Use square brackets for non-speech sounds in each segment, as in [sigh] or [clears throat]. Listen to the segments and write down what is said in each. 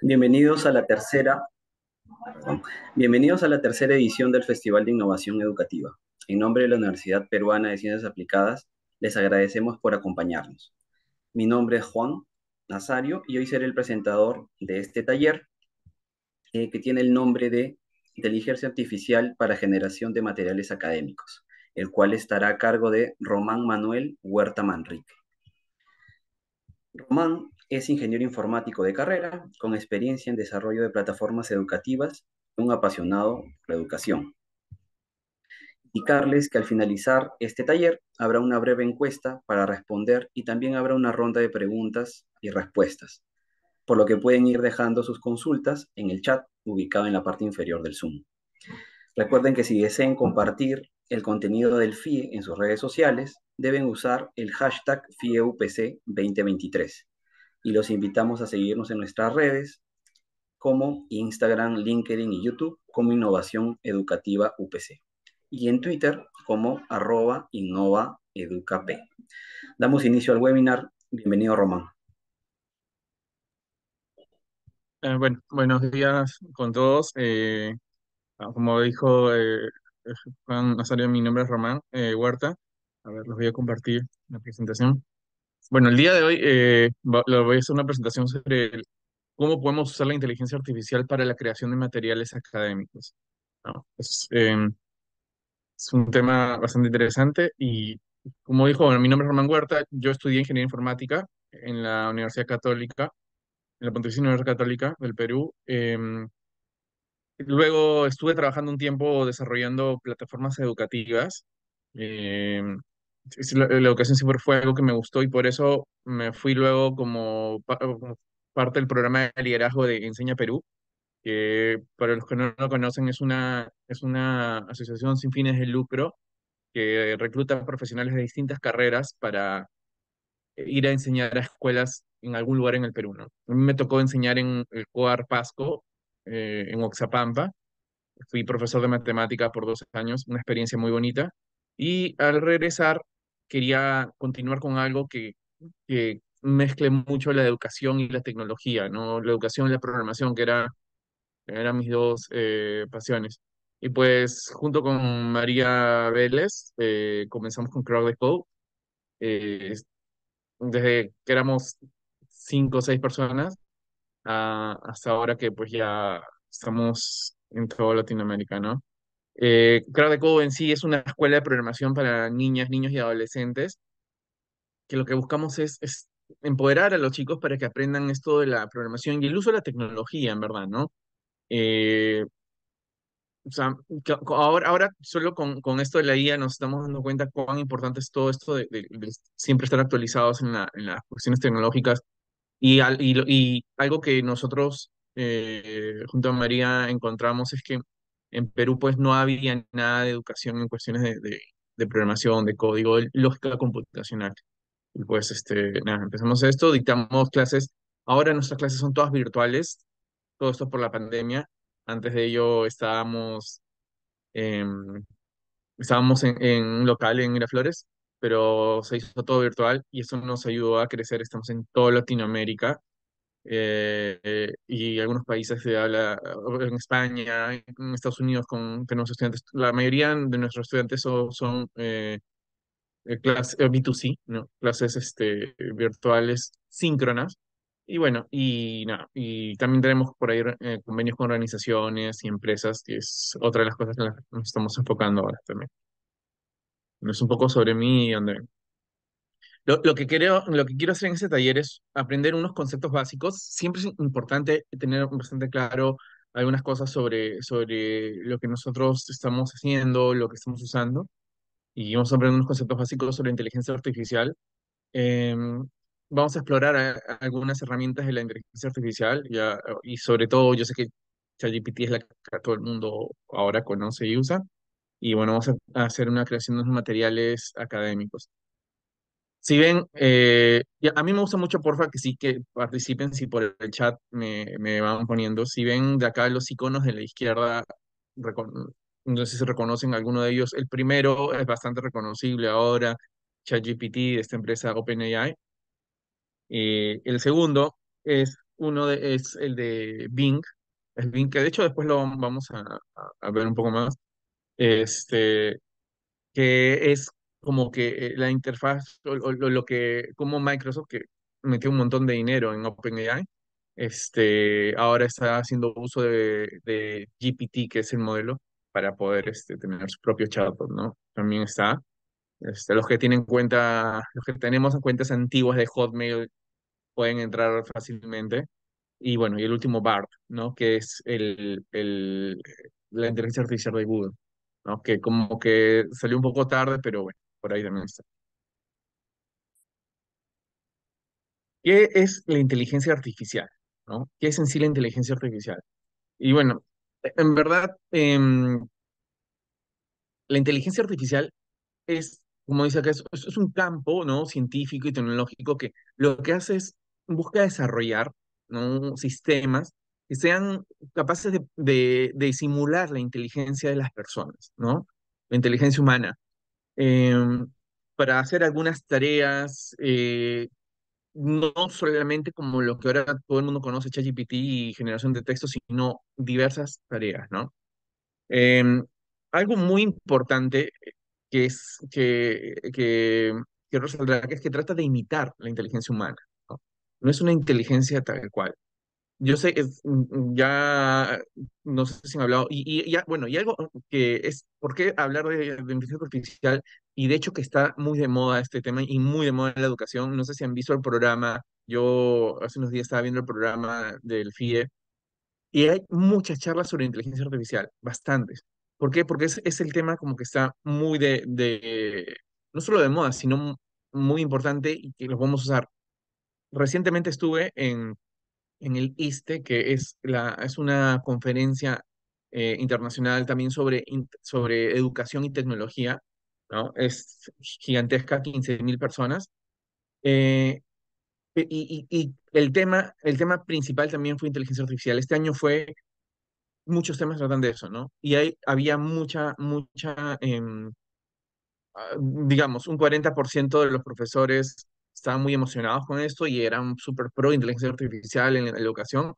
Bienvenidos a la tercera, bienvenidos a la tercera edición del Festival de Innovación Educativa. En nombre de la Universidad Peruana de Ciencias Aplicadas, les agradecemos por acompañarnos. Mi nombre es Juan Nazario y hoy seré el presentador de este taller eh, que tiene el nombre de Inteligencia Artificial para Generación de Materiales Académicos, el cual estará a cargo de Román Manuel Huerta Manrique. Román es ingeniero informático de carrera, con experiencia en desarrollo de plataformas educativas y un apasionado por la educación. Indicarles que al finalizar este taller habrá una breve encuesta para responder y también habrá una ronda de preguntas y respuestas, por lo que pueden ir dejando sus consultas en el chat ubicado en la parte inferior del Zoom. Recuerden que si desean compartir el contenido del FIE en sus redes sociales, deben usar el hashtag FIEUPC2023 y los invitamos a seguirnos en nuestras redes como Instagram, LinkedIn y YouTube como Innovación Educativa UPC y en Twitter como arroba innovaeducap. Damos inicio al webinar. Bienvenido, Román. Eh, bueno, buenos días con todos. Eh, ah, como dijo eh, Juan Nazario, mi nombre es Román Huerta. A ver, los voy a compartir la presentación. Bueno, el día de hoy eh, voy a hacer una presentación sobre cómo podemos usar la inteligencia artificial para la creación de materiales académicos. Em, es, un tema bastante interesante y como dijo, mi nombre es Román Huerta, yo estudié ingeniería informática en la Universidad Católica, en la Pontificia Universidad Católica del Perú. Em, luego estuve trabajando un tiempo desarrollando plataformas educativas. eh la, educación siempre fue algo que me gustó y por eso me fui luego como, parte del programa de liderazgo de Enseña Perú, que para los que no lo conocen es una, es una asociación sin fines de lucro que recluta profesionales de distintas carreras para ir a enseñar a escuelas en algún lugar en el Perú. ¿no? A mí me tocó enseñar en el COAR Pasco, eh, en Oxapampa. Fui profesor de matemáticas por dos años, una experiencia muy bonita. Y al regresar quería continuar con algo que, que mezcle mucho la educación y la tecnología, ¿no? La educación y la programación, que era, eran mis dos eh, pasiones. Y pues junto con María Vélez eh, comenzamos con Crowd Code. Eh, desde que éramos cinco o seis personas hasta ahora que pues ya estamos en toda Latinoamérica, ¿no? Eh, Code en sí es una escuela de programación para niñas, niños y adolescentes, que lo que buscamos es, empoderar a los chicos para que aprendan esto de la programación y el uso de la tecnología, en verdad, ¿no? Eh, o sea, ahora, ahora solo con, con, esto de la IA nos estamos dando cuenta cuán importante es todo esto de, siempre estar actualizados en, la, las cuestiones tecnológicas y, algo que nosotros eh, junto a María encontramos es que en Perú pues no había nada de educación en cuestiones de, de, programación, de código, de lógica computacional. Y pues este, nada, empezamos esto, dictamos clases. Ahora nuestras clases son todas virtuales, todo esto por la pandemia. Antes de ello estábamos, em, estábamos en, en un local en Miraflores, pero se hizo todo virtual y eso nos ayudó a crecer. Estamos en toda Latinoamérica eh, eh, y algunos países se habla, en España, en Estados Unidos, con, tenemos estudiantes, la mayoría de nuestros estudiantes son, eh, eh, clases B2C, ¿no? clases este, virtuales síncronas. Y bueno, y, no, y también tenemos por ahí convenios con organizaciones y empresas, que es otra de las cosas en las que nos estamos enfocando ahora también. Es un poco sobre mí, donde lo, que quiero, lo que quiero hacer en ese taller es aprender unos conceptos básicos. Siempre es importante tener bastante claro algunas cosas sobre, sobre lo que nosotros estamos haciendo, lo que estamos usando. Y vamos a aprender unos conceptos básicos sobre inteligencia artificial. Em, vamos a explorar algunas herramientas de la inteligencia artificial y sobre todo yo sé que ChatGPT es la que todo el mundo ahora conoce y usa. Y bueno, vamos a hacer una creación de unos materiales académicos. Si ven, eh, a mí me gusta mucho, porfa, que sí que participen, si por el chat me, me van poniendo. Si ven de acá los iconos de la izquierda, no sé si reconocen alguno de ellos. El primero es bastante reconocible ahora, ChatGPT, de esta empresa OpenAI. Y eh, el segundo es, uno de, es el de Bing, el Bing, que de hecho después lo vamos a, a ver un poco más. Este, que es como que eh, la interfaz o, lo que, como Microsoft, que metió un montón de dinero en OpenAI, este, ahora está haciendo uso de, GPT, que es el modelo, para poder este, tener su propio chatbot, ¿no? También está. Este, los que tienen cuenta, los que tenemos cuentas antiguas de Hotmail pueden entrar fácilmente. Y bueno, y el último BART, ¿no? Que es el, el, la inteligencia artificial de Google, ¿no? Que como que salió un poco tarde, pero bueno, por ahí también está. ¿Qué es la inteligencia artificial? ¿no? ¿Qué es en sí la inteligencia artificial? Y bueno, e, en verdad, em, la inteligencia artificial es, como dice acá, es, un campo ¿no? científico y tecnológico que lo que hace es busca desarrollar sistemas que sean capaces de, simular la inteligencia de las personas, ¿no? La inteligencia humana. Em, para hacer algunas tareas, eh, no solamente como lo que ahora todo el mundo conoce, ChatGPT y generación de textos, sino diversas tareas, ¿no? Em, algo muy importante que es que, que, que es que trata de imitar la inteligencia humana, No es una inteligencia tal cual yo sé, es, mm, mm, ya no sé si han hablado, y, y ya, bueno, y algo mm, que es, ¿por qué hablar de, inteligencia artificial? Y de hecho que está muy de moda este tema y muy de moda en la educación. No sé si han visto el programa, yo hace unos días estaba viendo el programa del FIE, y hay muchas charlas sobre inteligencia artificial, bastantes. ¿Por qué? Porque es, es el tema como que está muy de, de, no solo de moda, sino muy importante y que los vamos a usar. Recientemente estuve en en el ISTE, que es, la, es una conferencia eh, internacional también sobre, sobre educación y tecnología, ¿no? Es gigantesca, 15.000 personas. Eh, y, y, y, el, tema, el tema principal también fue inteligencia artificial. Este año fue, muchos temas tratan de eso, ¿no? Y hay, había mucha, mucha, em, ah, digamos, un 40% de los profesores estaban muy emocionados con esto y eran súper pro inteligencia artificial en la educación.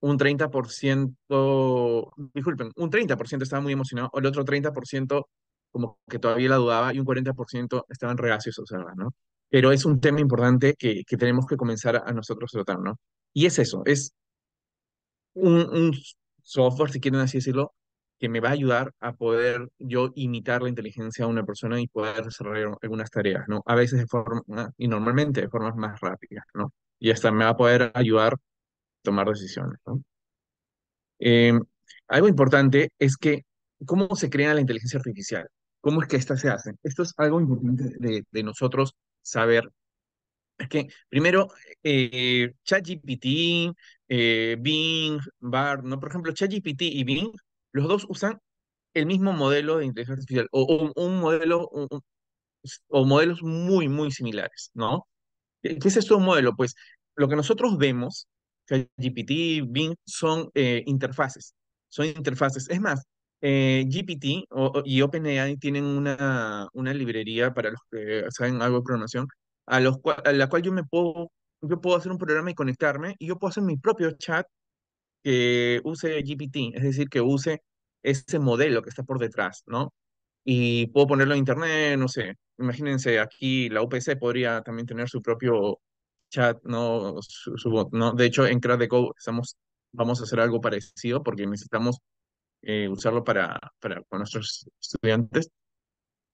Un 30%, disculpen, un 30% estaba muy emocionado, el otro 30% como que todavía la dudaba y un 40% estaban reacios a usarla, ¿no? Pero es un tema importante que, que tenemos que comenzar a, nosotros tratar, ¿no? Y es eso, es un, un software, si quieren así decirlo, que me va a ayudar a poder yo imitar la inteligencia de una persona y poder desarrollar algunas tareas, ¿no? A veces de forma, ah, y normalmente de formas más rápidas, ¿no? Y hasta me va a poder ayudar a tomar decisiones, ¿no? Em, algo importante es que, ¿cómo se crea la inteligencia artificial? ¿Cómo es que esta se hace? Esto es algo importante de, nosotros saber. Es que, primero, eh, ChatGPT, eh, Bing, Bard, ¿no? Por ejemplo, ChatGPT y Bing los dos usan el mismo modelo de inteligencia artificial o, un modelo o modelos muy, muy similares, ¿no? ¿Qué es esto un modelo? Pues lo que nosotros vemos, que GPT, Bing, son eh, interfaces, son interfaces. Es más, eh, GPT y OpenAI tienen una, una librería para los que saben algo de programación, a, los a la cual yo me puedo, yo puedo hacer un programa y conectarme y yo puedo hacer mi propio chat que use GPT, es decir, que use ese modelo que está por detrás, ¿no? Y puedo ponerlo en internet, no sé, imagínense, aquí la UPC podría también tener su propio chat, ¿no? Su, ¿no? De hecho, en Crack de Code estamos, vamos a hacer algo parecido porque necesitamos eh, usarlo para, para, con nuestros estudiantes.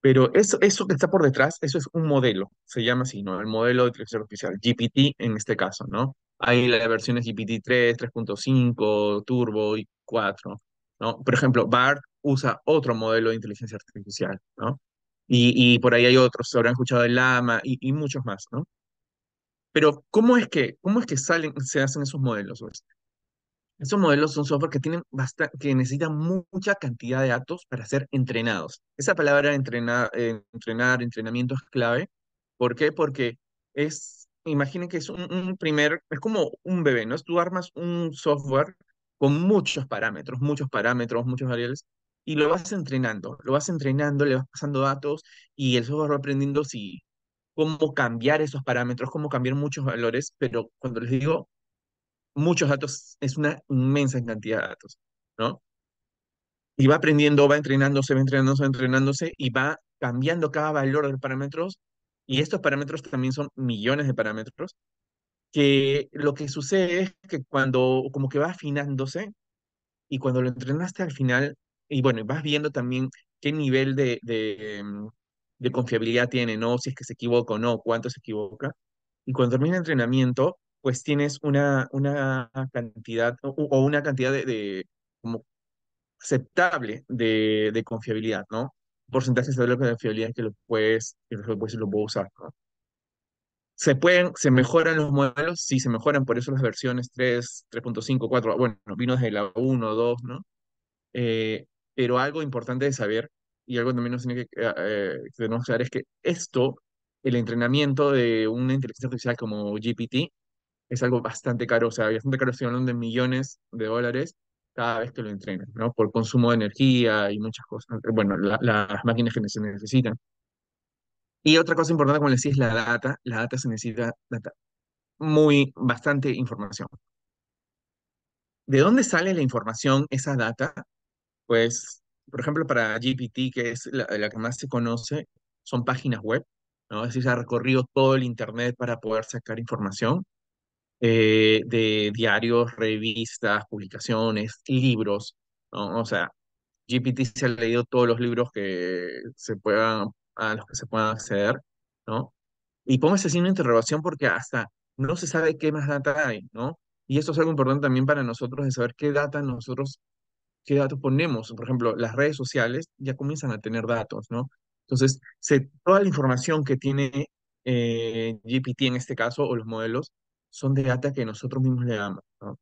Pero eso, eso que está por detrás, eso es un modelo, se llama así, ¿no? El modelo de inteligencia oficial, GPT en este caso, ¿no? Hay las versiones GPT 3, 3.5, Turbo y 4. ¿no? Por ejemplo, BART usa otro modelo de inteligencia artificial, ¿no? Y, por ahí hay otros, se habrán escuchado el LAMA y, muchos más, ¿no? Pero, ¿cómo es que, cómo es que salen, se hacen esos modelos? Pues? Esos modelos son software que, tienen que necesitan mucha cantidad de datos para ser entrenados. Esa palabra entrenar, eh, entrenar entrenamiento es clave. ¿Por qué? Porque es, imaginen que es un, primer, es como un bebé, ¿no? Tú armas un software con muchos parámetros, muchos parámetros, muchos variables, y lo vas entrenando, lo vas entrenando, le vas pasando datos y el software va aprendiendo si, cómo cambiar esos parámetros, cómo cambiar muchos valores, pero cuando les digo muchos datos, es una inmensa cantidad de datos, ¿no? Y va aprendiendo, va entrenándose, va entrenándose, va entrenándose y va cambiando cada valor de los parámetros. Y estos parámetros también son millones de parámetros que lo que sucede es que cuando como que va afinándose y cuando lo entrenaste al final, y bueno, vas viendo también qué nivel de, de, mm, confiabilidad tiene, ¿no? Si es que se equivoca o no, cuánto se equivoca. Y cuando termina el entrenamiento, pues tienes una, una cantidad o, una cantidad de, de como aceptable de, de, confiabilidad, ¿no? Porcentaje de confiabilidad que lo puedes, que lo puedes, lo puedes usar, ¿no? ¿Se pueden, se mejoran los modelos? Sí, se mejoran, por eso las versiones 3, 3.5, 4, bueno, vino desde la 1, 2, ¿no? Eh, pero algo importante de saber, y algo también nos tiene que, eh, eh es que esto, el entrenamiento de una inteligencia artificial como GPT, es algo bastante caro, o sea, bastante caro, si hablamos de millones de dólares cada vez que lo entrenan, ¿no? Por consumo de energía y muchas cosas, bueno, las máquinas que se necesitan. Y otra cosa importante, como les decía, es la data. La data se necesita data. Muy, bastante información. ¿De dónde sale la información, esa data? Pues, por ejemplo, para GPT, que es la, que más se conoce, son páginas web, ¿no? Es decir, se ha recorrido todo el Internet para poder sacar información eh, de diarios, revistas, publicaciones, libros, ¿no? O sea, GPT se ha leído todos los libros que se puedan a los que se puedan acceder, ¿no? Y póngase así una interrogación porque hasta no se sabe qué más data hay, ¿no? Y esto es algo importante también para nosotros de saber qué data nosotros, qué datos ponemos. Por ejemplo, las redes sociales ya comienzan a tener datos, ¿no? Entonces, toda la información que tiene eh, GPT en este caso, o los modelos, son de data que nosotros mismos le damos, ¿no?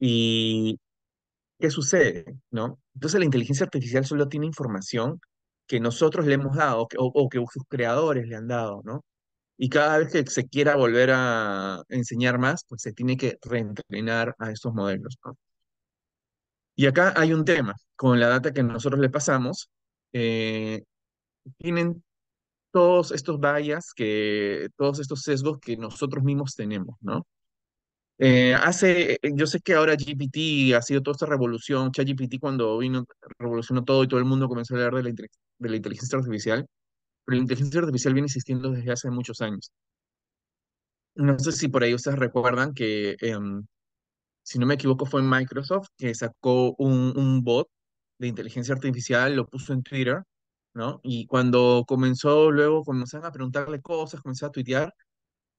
Y, ¿qué sucede, no? Entonces, la inteligencia artificial solo tiene información que nosotros le hemos dado o, que sus creadores le han dado, ¿no? Y cada vez que se quiera volver a enseñar más, pues se tiene que reentrenar a estos modelos, ¿no? Y acá hay un tema, con la data que nosotros le pasamos, eh, tienen todos estos vallas, que, todos estos sesgos que nosotros mismos tenemos, ¿no? Eh, hace, eh, yo sé que ahora GPT ha sido toda esta revolución, ChatGPT cuando vino, revolucionó todo y todo el mundo comenzó a hablar de la, de la inteligencia artificial, pero la inteligencia artificial viene existiendo desde hace muchos años. No sé si por ahí ustedes recuerdan que, em, si no me equivoco, fue Microsoft que sacó un, un bot de inteligencia artificial, lo puso en Twitter, ¿no? Y cuando comenzó, luego comenzaron a preguntarle cosas, comenzó a tuitear,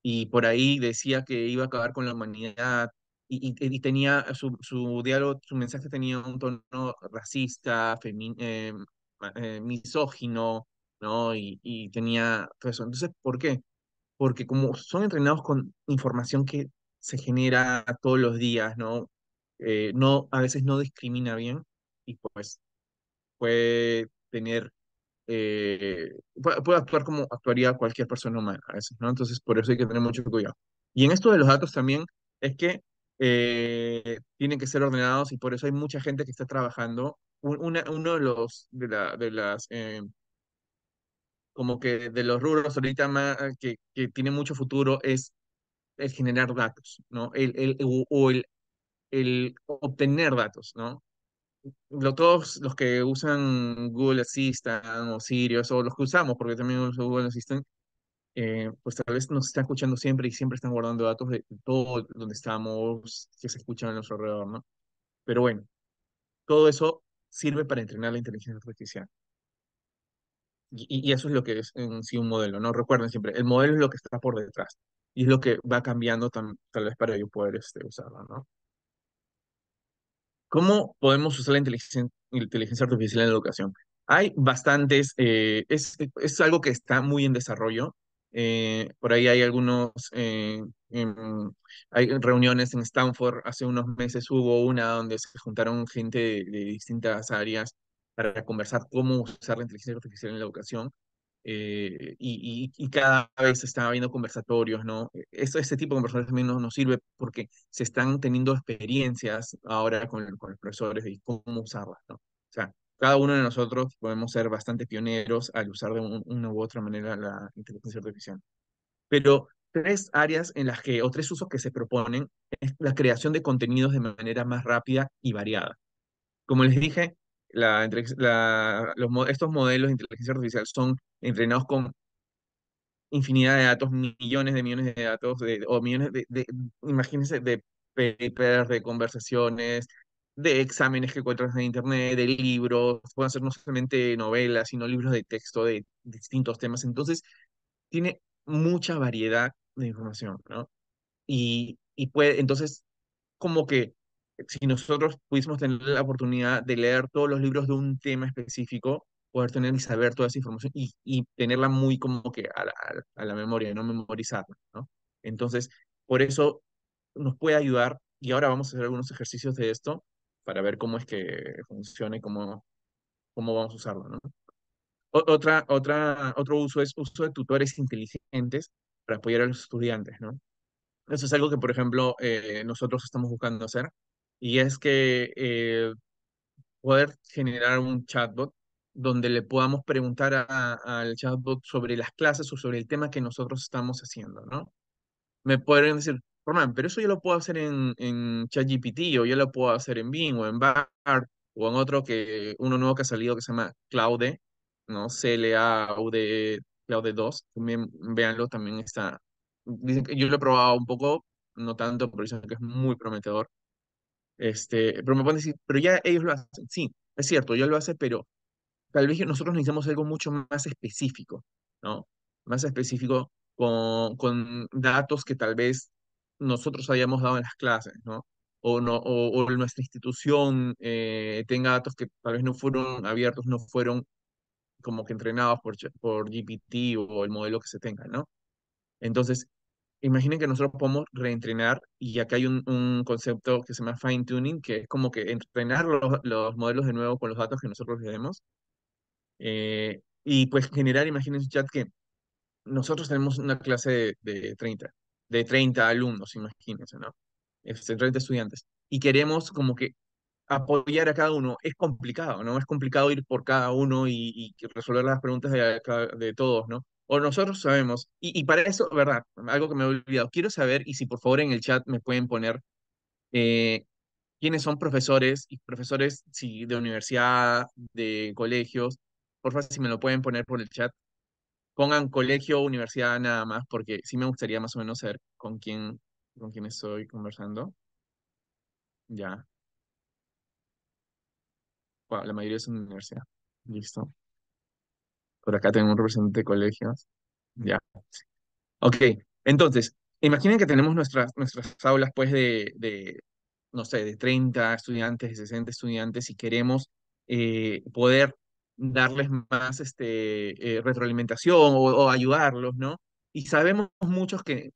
y por ahí decía que iba a acabar con la humanidad y, tenía su, su, diálogo, su mensaje tenía un tono racista, femi eh, eh, misógino, ¿no? Y, tenía eso. Entonces, ¿por qué? Porque como son entrenados con información que se genera todos los días, ¿no? Eh, no a veces no discrimina bien y pues puede tener eh, puede actuar como actuaría cualquier persona humana a veces, ¿no? Entonces, por eso hay que tener mucho cuidado. Y en esto de los datos también es que eh, tienen que ser ordenados y por eso hay mucha gente que está trabajando. uno de los, de, la, las, eh, como que de los rubros ahorita más, que, que tiene mucho futuro es el generar datos, ¿no? El, el, o el, el obtener datos, ¿no? todos los que usan Google Assistant o Sirius o los que usamos, porque también uso Google Assistant, eh, pues tal vez nos están escuchando siempre y siempre están guardando datos de todo donde estamos, que se escuchan a nuestro alrededor, ¿no? Pero bueno, todo eso sirve para entrenar la inteligencia artificial. Y, eso es lo que es en sí un modelo, ¿no? Recuerden siempre, el modelo es lo que está por detrás y es lo que va cambiando tal vez para yo poder este, usarlo, ¿no? ¿Cómo podemos usar la inteligencia, artificial en la educación? Hay bastantes, eh, es, algo que está muy en desarrollo. Eh, por ahí hay algunos, eh, em, hay reuniones en Stanford, hace unos meses hubo una donde se juntaron gente de distintas áreas para conversar cómo usar la inteligencia artificial en la educación. Eh, y, cada vez se están habiendo conversatorios, ¿no? E, Esto, este tipo de conversatorios también nos, nos sirve porque se están teniendo experiencias ahora con, los profesores y cómo usarlas, ¿no? O sea, cada uno de nosotros podemos ser bastante pioneros al usar de una u otra manera la inteligencia artificial. Pero tres áreas en las que, o tres usos que se proponen, es la creación de contenidos de manera más rápida y variada. Como les dije, la, los, estos modelos de inteligencia artificial son entrenados con infinidad de datos, millones de millones de datos, de, o millones de, imagínense, de papers, de conversaciones, de exámenes que encuentras en internet, de libros, pueden ser no solamente novelas, sino libros de texto de distintos temas. Entonces, tiene mucha variedad de información, ¿no? Y, y puede, entonces, como que si nosotros pudiésemos tener la oportunidad de leer todos los libros de un tema específico, poder tener y saber toda esa información y, y tenerla muy como que a la, memoria no memorizarla, ¿no? Entonces, por eso nos puede ayudar y ahora vamos a hacer algunos ejercicios de esto para ver cómo es que funciona y cómo, cómo vamos a usarlo, ¿no? Otra, otra, otro uso es uso de tutores inteligentes para apoyar a los estudiantes, ¿no? Eso es algo que, por ejemplo, eh, nosotros estamos buscando hacer y es que eh, poder generar un chatbot donde le podamos preguntar al chatbot sobre las clases o sobre el tema que nosotros estamos haciendo, ¿no? Me pueden decir, Román, pero eso yo lo puedo hacer en, en ChatGPT o yo lo puedo hacer en Bing o en Bar, o en otro que uno nuevo que ha salido que se llama Claude, ¿no? C-L-A-U-D, e, Claude 2, también véanlo, también está dicen que yo lo he probado un poco, no tanto, pero dicen que es muy prometedor. Este, pero me pueden decir, pero ya ellos lo hacen. Sí, es cierto, ya lo hacen, pero tal vez nosotros necesitamos algo mucho más específico, ¿no? Más específico con, con datos que tal vez nosotros hayamos dado en las clases, ¿no? O, no, nuestra institución eh, tenga datos que tal vez no fueron abiertos, no fueron como que entrenados por, por GPT o el modelo que se tenga, ¿no? Entonces, imaginen que nosotros podemos reentrenar, y acá hay un, un, concepto que se llama fine tuning, que es como que entrenar los, los modelos de nuevo con los datos que nosotros leemos demos. Eh, y pues generar, imagínense, chat, que nosotros tenemos una clase de, de 30, de 30 alumnos, imagínense, ¿no? Este, 30 estudiantes. Y queremos como que apoyar a cada uno. Es complicado, ¿no? Es complicado ir por cada uno y, y resolver las preguntas de, de todos, ¿no? o nosotros sabemos, y, para eso, verdad, algo que me he olvidado, quiero saber, y si por favor en el chat me pueden poner eh, quiénes son profesores, y profesores si de universidad, de colegios, por favor si me lo pueden poner por el chat, pongan colegio, universidad nada más, porque sí me gustaría más o menos saber con quién, con quién estoy conversando. Ya. Wow, la mayoría es universidad. Listo. Por acá tengo un representante de colegios. Ya. Ok, entonces, imaginen que tenemos nuestras, nuestras aulas, pues, de, no sé, de 30 estudiantes, de 60 estudiantes, y queremos eh, poder darles más este, eh, retroalimentación o, ayudarlos, ¿no? Y sabemos muchos que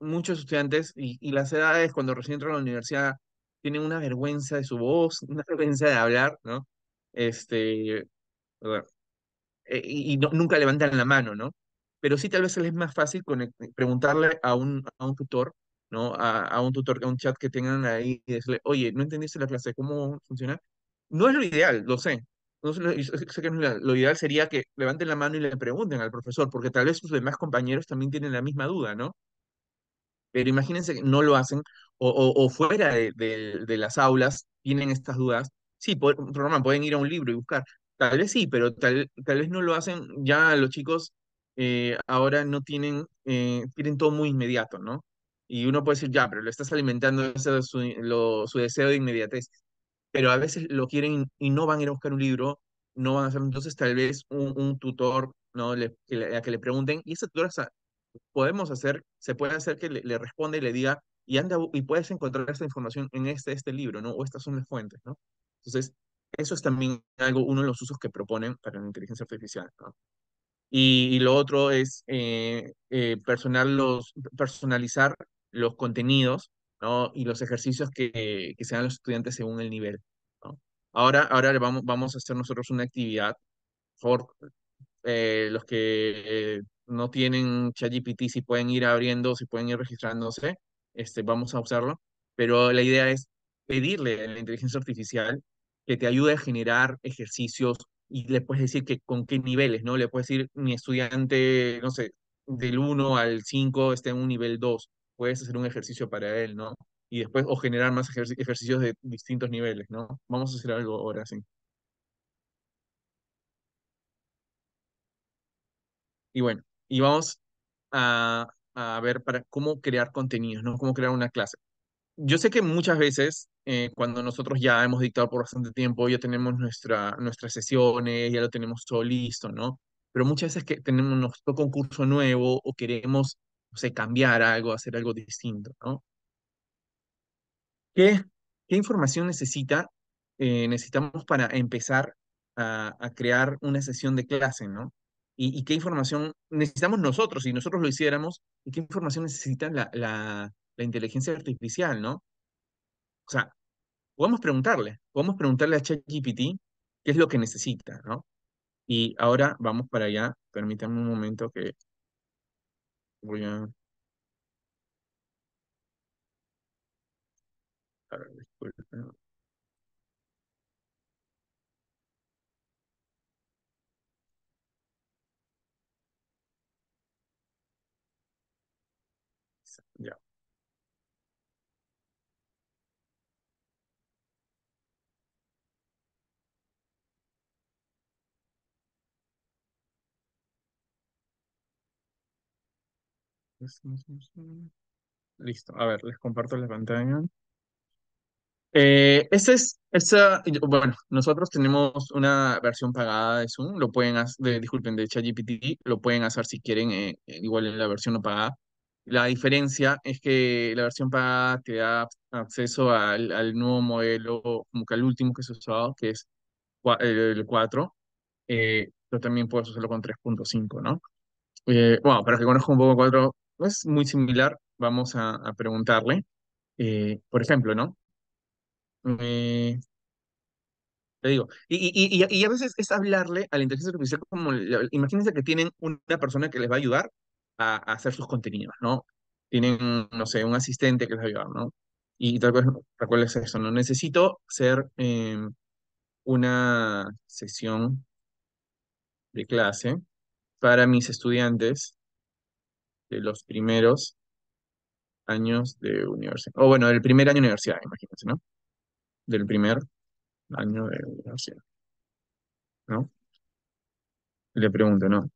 muchos estudiantes y, las edades cuando recién entran a la universidad tienen una vergüenza de su voz, [laughs] una vergüenza de hablar, ¿no? Este, ver. Eh, y nunca levantan la mano, ¿no? Pero sí tal vez les es más fácil preguntarle a un, a un tutor, ¿no? A, a, un tutor, a un chat que tengan ahí y decirle, oye, no entendiste la clase, ¿cómo funciona? No es lo ideal, lo sé. lo ideal sería que levanten la mano y le pregunten al profesor, porque tal vez sus demás compañeros también tienen la misma duda, ¿no? Pero imagínense que no lo hacen o, o, fuera de, las aulas tienen estas dudas sí, programa pueden ir a un libro y buscar, Tal vez sí, pero tal, vez no lo hacen, ya los chicos eh, ahora no tienen, eh, tienen todo muy inmediato, ¿no? Y uno puede decir, ya, pero lo estás alimentando su, deseo de inmediatez. Pero a veces lo quieren y no van a ir a buscar un libro, no van a hacer, entonces tal vez un, tutor, ¿no? Le, a que le pregunten, y ese tutor podemos hacer, se puede hacer que le, le responda y le diga, y anda, y puedes encontrar esta información en este, este libro, ¿no? O estas son las fuentes, ¿no? Entonces, eso es también algo, uno de los usos que proponen para la inteligencia artificial. Y, lo otro es eh, eh, los, personalizar los contenidos ¿no? y los ejercicios que, que se los estudiantes según el nivel. ¿no? Ahora, ahora vamos, vamos a hacer nosotros una actividad. Por eh, los que no tienen ChatGPT, si pueden ir abriendo, si pueden ir registrándose, este, vamos a usarlo. Pero la idea es pedirle a la inteligencia artificial que te ayude a generar ejercicios y le puedes decir que con qué niveles, ¿no? Le puedes decir, mi estudiante, no sé, del 1 al 5 esté en un nivel 2, puedes hacer un ejercicio para él, ¿no? Y después, o generar más ejercicios de distintos niveles, ¿no? Vamos a hacer algo ahora, sí. Y bueno, y vamos a, ver para cómo crear contenidos, ¿no? Cómo crear una clase. Yo sé que muchas veces eh, cuando nosotros ya hemos dictado por bastante tiempo, ya tenemos nuestra, nuestras sesiones, ya lo tenemos todo listo, ¿no? Pero muchas veces que tenemos, nuestro concurso un nuevo o queremos, no sé, cambiar algo, hacer algo distinto, ¿no? ¿Qué, qué información necesita, eh, necesitamos para empezar a, crear una sesión de clase, ¿no? Y, y, qué información necesitamos nosotros, si nosotros lo hiciéramos, y qué información necesita la, la, la inteligencia artificial, ¿no? O sea, podemos preguntarle, podemos preguntarle a ChatGPT qué es lo que necesita, ¿no? Y ahora vamos para allá, permítanme un momento que voy a... Listo, a ver, les comparto la pantalla. Eh, ese es, esa, bueno, nosotros tenemos una versión pagada de Zoom, lo pueden hacer, de, disculpen, de ChatGPT, lo pueden hacer si quieren, eh, eh, igual en la versión no pagada. La diferencia es que la versión pagada te da acceso al, al nuevo modelo, como que al último que se ha usado, que es el 4. yo eh, también puedo usarlo con 3.5, ¿no? bueno, para que conozca un poco 4, es muy similar, vamos a, preguntarle, eh, por ejemplo, ¿no? Eh, te digo, y, y, y, a veces es hablarle a la inteligencia artificial como, imagínense que tienen una persona que les va a ayudar a, hacer sus contenidos, ¿no? Tienen, no sé, un asistente que les va a ayudar, ¿no? Y tal vez es eso, no necesito ser em, una sesión de clase para mis estudiantes de los primeros años de universidad. O bueno, del primer año de universidad, imagínense, ¿no? Del primer año de universidad. ¿No? Le pregunto, ¿no?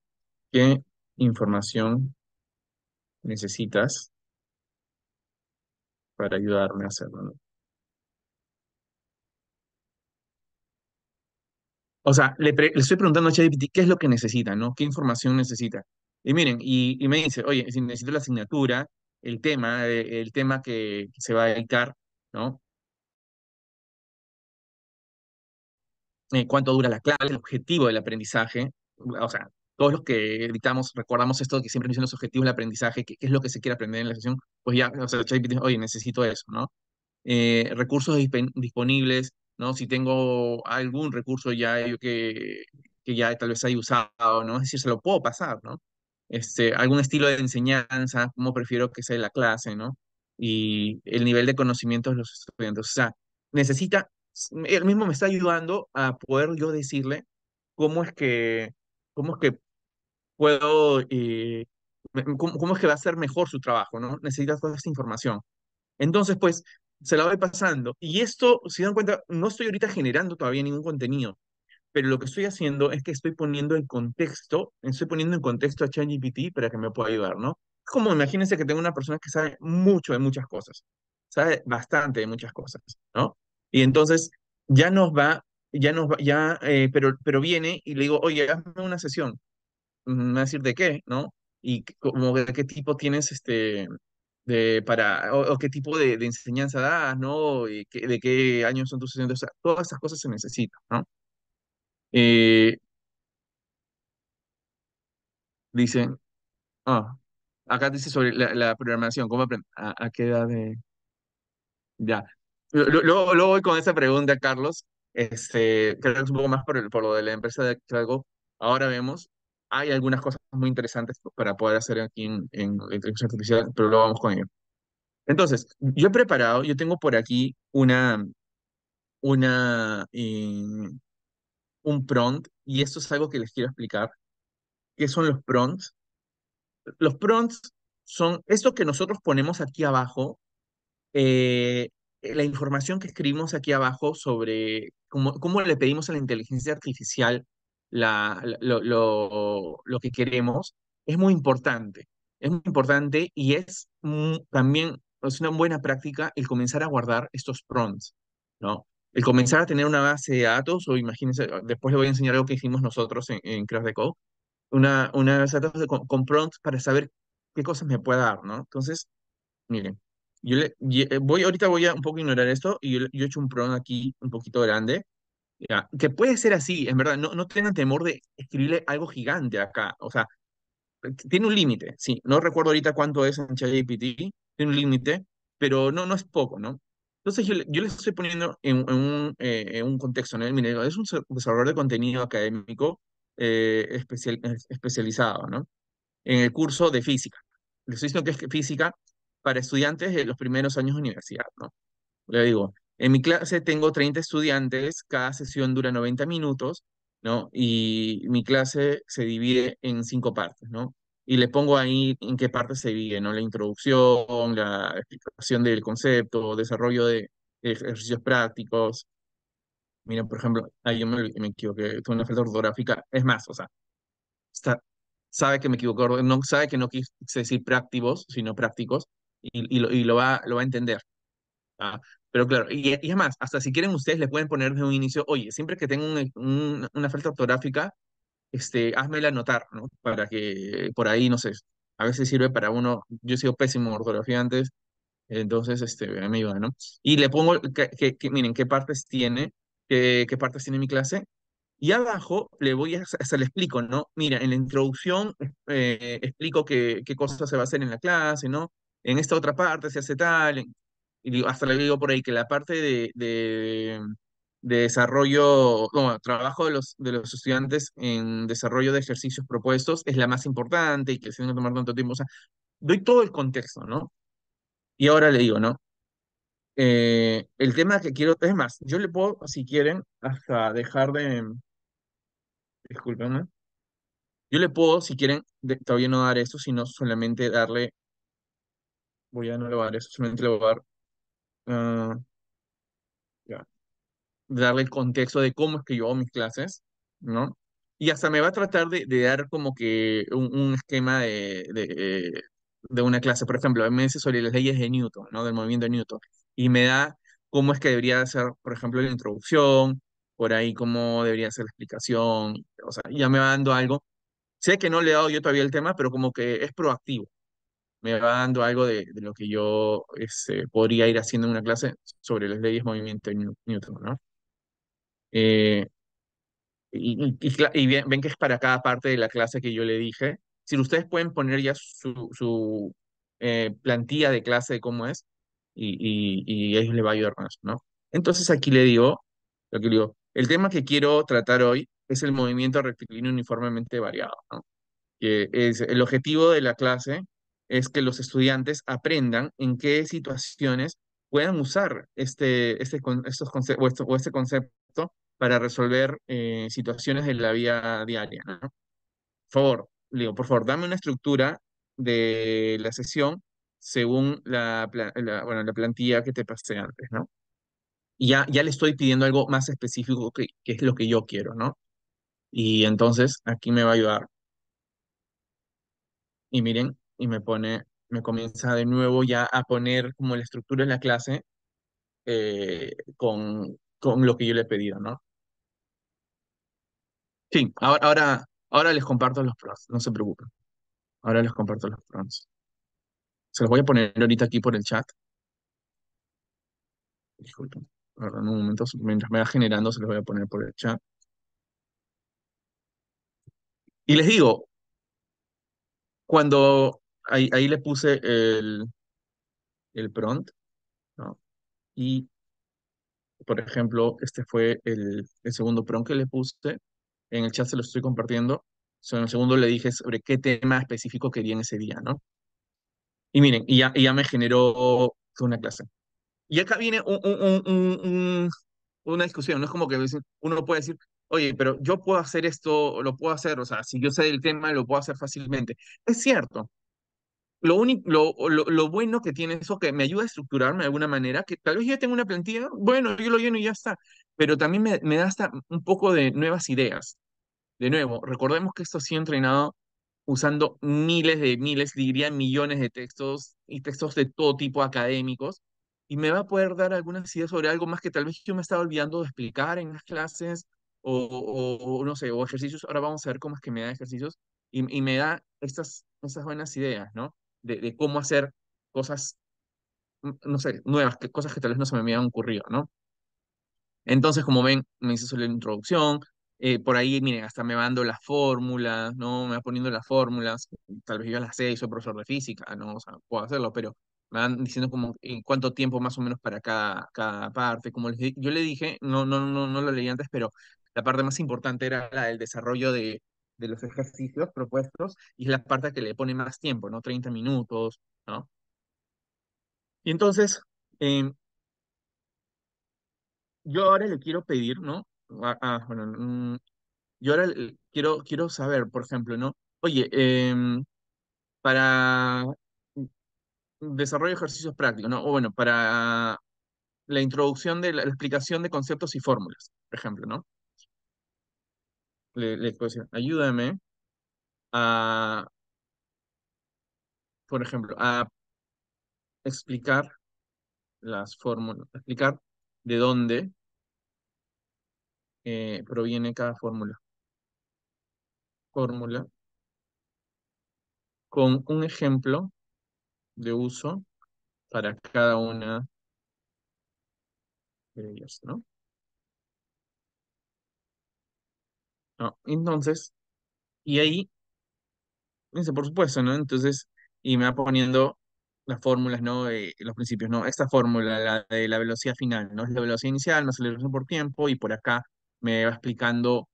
¿Qué información necesitas para ayudarme a hacerlo? O sea, le, estoy preguntando a ChatGPT qué es lo que necesita, ¿no? ¿Qué información necesita? Y miren, y, me dice, oye, necesito la asignatura, el tema, eh, el tema que, se va a dedicar, ¿no? Eh, cuánto dura la clase, el objetivo del aprendizaje, o sea, todos los que editamos, recordamos esto que siempre dicen los objetivos del aprendizaje, qué, es lo que se quiere aprender en la sesión, pues ya, o sea, dice, oye, necesito eso, ¿no? Eh, recursos disponibles, ¿no? Si tengo algún recurso ya que, que ya tal vez haya usado, ¿no? Es decir, se lo puedo pasar, ¿no? este, algún estilo de enseñanza, cómo prefiero que sea la clase, ¿no? Y el nivel de conocimientos de los estudiantes. O sea, necesita, él mismo me está ayudando a poder yo decirle cómo es que, cómo es que puedo, y eh, cómo, cómo, es que va a ser mejor su trabajo, ¿no? Necesita toda esta información. Entonces, pues, se la voy pasando. Y esto, si dan cuenta, no estoy ahorita generando todavía ningún contenido pero lo que estoy haciendo es que estoy poniendo en contexto, estoy poniendo en contexto a ChatGPT para que me pueda ayudar, ¿no? como, imagínense que tengo una persona que sabe mucho de muchas cosas, sabe bastante de muchas cosas, ¿no? Y entonces ya nos va, ya nos va, ya, eh, pero, pero viene y le digo, oye, hazme una sesión. Mm, me va a decir de qué, ¿no? Y como de qué tipo tienes este, de, para, o, qué tipo de, enseñanza das, ¿no? Y de qué años son tus sesiones, o sea, todas esas cosas se necesitan, ¿no? Eh, dice, ah, acá dice sobre la, programación, ¿cómo ¿A, qué edad de...? Ya. Luego, luego voy con esa pregunta, Carlos. Este, creo que es un poco más por, el- por lo de la empresa de trago Ahora vemos, hay algunas cosas muy interesantes para poder hacer aquí en, en la inteligencia artificial, pero luego vamos con ello. Entonces, yo he preparado, yo tengo por aquí una, una, eh, un prompt, y esto es algo que les quiero explicar. ¿Qué son los prompts? Los prompts son esto que nosotros ponemos aquí abajo, eh, eh, la información que escribimos aquí abajo sobre cómo, le pedimos a la inteligencia artificial la, lo, que queremos, es muy importante. Es muy importante y es también es una buena práctica el comenzar a guardar estos prompts, ¿no? el comenzar a tener una base de datos, o imagínense, ah, después les voy a enseñar algo que hicimos nosotros en, en Crash de Code, una, una base de datos con, prompts para saber qué cosas me puede dar, ¿no? Entonces, miren, yo le, eh, voy, ahorita voy a un poco ignorar esto, y yo, he hecho un prompt aquí un poquito grande, ya, que puede ser así, en verdad, no, no tengan temor de escribirle algo gigante acá, o sea, tiene un límite, sí, no recuerdo ahorita cuánto es en ChatGPT, tiene un límite, pero no, no es poco, ¿no? Entonces yo, les estoy poniendo en, un, eh, en un, contexto, es un desarrollador de contenido académico eh, especial, especializado, ¿no? En el curso de física. Les estoy diciendo que es física para estudiantes de los primeros años de universidad, ¿no? Le digo, en mi clase tengo 30 estudiantes, cada sesión dura 90 minutos, ¿no? Y mi clase se divide en cinco partes, ¿no? y le pongo ahí en qué parte se vive, ¿no? La introducción, la explicación del concepto, desarrollo de ejercicios prácticos. Mira, por ejemplo, ahí yo me, me equivoqué, tuve una falta ortográfica. Es más, o sea, sabe que me equivoqué, no, sabe que no quise decir prácticos, sino prácticos, y, y, lo, va, lo va a entender. ¿ah? Pero claro, y, y, es más, hasta si quieren ustedes le pueden poner desde un inicio, oye, siempre que tengo una falta ortográfica, este, házmela notar, ¿no? Para que por ahí, no sé, a veces sirve para uno, yo he sido pésimo en ortografía antes, entonces, este, me ayuda, ¿no? Y le pongo, que, que, miren, qué partes tiene, qué, qué partes tiene mi clase, y abajo le voy a, hasta le explico, ¿no? Mira, en la introducción eh, explico qué, qué cosas se va a hacer en la clase, ¿no? En esta otra parte se hace tal, y hasta le digo por ahí que la parte de, de, de desarrollo, como trabajo de los, de los estudiantes en desarrollo de ejercicios propuestos es la más importante y que se que tomar tanto tiempo. O sea, doy todo el contexto, ¿no? Y ahora le digo, ¿no? Eh, el tema que quiero, es más, yo le puedo, si quieren, hasta dejar de, disculpenme yo le puedo, si quieren, todavía no dar eso, sino solamente darle, voy a no le dar eso, solamente le voy a dar, ah, darle el contexto de cómo es que yo hago mis clases, ¿no? Y hasta me va a tratar de, dar como que un, esquema de, de, una clase. Por ejemplo, me dice sobre las leyes de Newton, ¿no? Del movimiento de Newton. Y me da cómo es que debería ser, por ejemplo, la introducción, por ahí cómo debería ser la explicación. O sea, ya me va dando algo. Sé que no le he dado yo todavía el tema, pero como que es proactivo. Me va dando algo de, lo que yo este, podría ir haciendo en una clase sobre las leyes movimiento de Newton, ¿no? Eh, y, ven, que es para cada parte de la clase que yo le dije. Si ustedes pueden poner ya su, su eh, plantilla de clase de cómo es, y, y, ellos les va a ayudar más ¿no? Entonces aquí le digo, le digo, el tema que quiero tratar hoy es el movimiento rectilíneo uniformemente variado, Que es, el objetivo de la clase es que los estudiantes aprendan en qué situaciones puedan usar este, este, estos conceptos, o este concepto para resolver eh, situaciones de la vida diaria. ¿no? Por favor, digo, por favor, dame una estructura de la sesión según la, bueno, la plantilla que te pasé antes, ¿no? Y ya, ya le estoy pidiendo algo más específico que, que es lo que yo quiero, ¿no? Y entonces aquí me va a ayudar. Y miren, y me pone, me comienza de nuevo ya a poner como la estructura en la clase eh, con, con lo que yo le he pedido, ¿no? Sí, ahora, ahora, ahora les comparto los pros, no se preocupen. Ahora les comparto los pros. Se los voy a poner ahorita aquí por el chat. Disculpen, perdón un momento, mientras me va generando, se los voy a poner por el chat. Y les digo, cuando ahí, ahí le puse el, el prompt, y por ejemplo, este fue el, el segundo prompt que le puse, en el chat se lo estoy compartiendo. So, en el segundo le dije sobre qué tema específico quería en ese día, ¿no? Y miren, y ya, ya me generó una clase. Y acá viene un, un, una discusión, no es como que uno puede decir, oye, pero yo puedo hacer esto, lo puedo hacer, o sea, si yo sé el tema, lo puedo hacer fácilmente. Es cierto. Lo, único, lo, bueno que tiene eso, que me ayuda a estructurarme de alguna manera, que tal vez yo tengo una plantilla, bueno, yo lo lleno y ya está, pero también me, me da hasta un poco de nuevas ideas. De nuevo, recordemos que esto ha sido entrenado usando miles de miles, diría millones de textos y textos de todo tipo académicos, y me va a poder dar algunas ideas sobre algo más que tal vez yo me estaba olvidando de explicar en las clases o, no sé, o ejercicios. Ahora vamos a ver cómo es que me da ejercicios y, me da estas, buenas ideas, ¿no? De, cómo hacer cosas, no sé, nuevas, cosas que tal vez no se me habían ocurrido, ¿no? Entonces, como ven, me hice solo la introducción, eh, por ahí, miren, hasta me mando las fórmulas, ¿no? Me va poniendo las fórmulas, tal vez yo las sé, soy profesor de física, ¿no? O sea, puedo hacerlo, pero me van diciendo como en cuánto tiempo más o menos para cada, cada parte. Como les, yo le dije, no, no, no, no lo leí antes, pero la parte más importante era la del desarrollo de, los ejercicios propuestos y es la parte que le pone más tiempo, ¿no? 30 minutos, ¿no? Y entonces, em, yo ahora le quiero pedir, ¿no? Ah, ah, bueno, mm, yo ahora quiero, quiero saber, por ejemplo, ¿no? Oye, em, para desarrollo de ejercicios prácticos, ¿no? O bueno, para la introducción de la, explicación de conceptos y fórmulas, por ejemplo, ¿no? ayúdame a, por ejemplo, a explicar las fórmulas, explicar de dónde eh, proviene cada fórmula. Fórmula con un ejemplo de uso para cada una de ellas, ¿no? Entonces, y ahí, dice, por supuesto, ¿no? Entonces, y me va poniendo las fórmulas, ¿no? Eh, los principios, ¿no? Esta fórmula, la de la velocidad final, ¿no? Es la velocidad inicial más aceleración por tiempo, y por acá me va explicando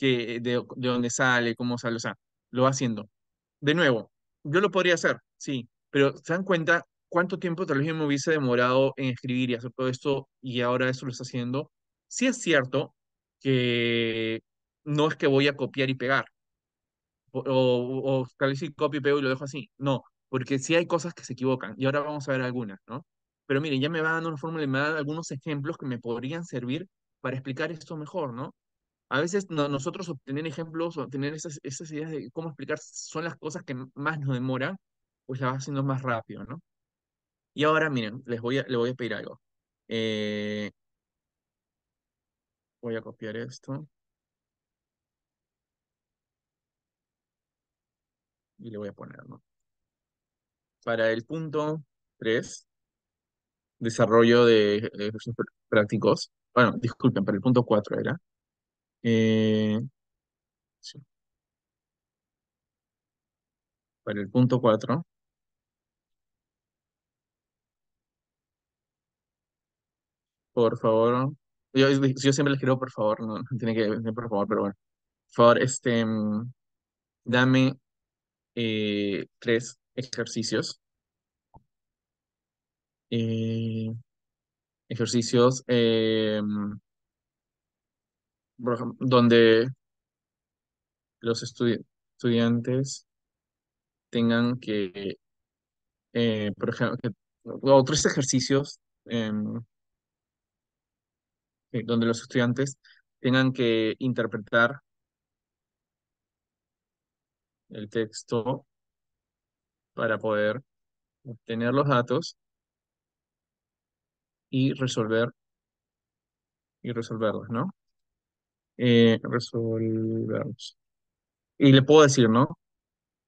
eh, de, dónde sale, cómo sale, o sea, lo va haciendo. De nuevo, yo lo podría hacer, sí, pero ¿se dan cuenta cuánto tiempo tal vez me hubiese demorado en escribir y hacer todo esto y ahora eso lo está haciendo? Sí es cierto que no es que voy a copiar y pegar, o, tal vez sí copio y pego y lo dejo así, no, porque sí hay cosas que se equivocan y ahora vamos a ver algunas, ¿no? Pero miren, ya me va dando una fórmula y me dando algunos ejemplos que me podrían servir para explicar esto mejor, ¿no? A veces nosotros obtener ejemplos, obtener esas, esas ideas de cómo explicar son las cosas que más nos demoran, pues las vas haciendo más rápido, ¿no? Y ahora, miren, les voy a, voy a pedir algo. Eh, voy a copiar esto. Y le voy a poner, ¿no? Para el punto 3, desarrollo de ejercicios prácticos, bueno, disculpen, eh, para el punto 4 era. para el punto 4, por favor. Yo, siempre les quiero, por favor, no, tiene que decir por favor, pero bueno. Por favor, este, mm, dame eh, tres ejercicios. eh, ejercicios em, donde los estudiantes tengan que, eh, por ejemplo, otros ejercicios em, eh, donde los estudiantes tengan que interpretar el texto para poder obtener los datos y resolver y resolverlas, ¿no? Eh, Y le puedo decir, ¿no?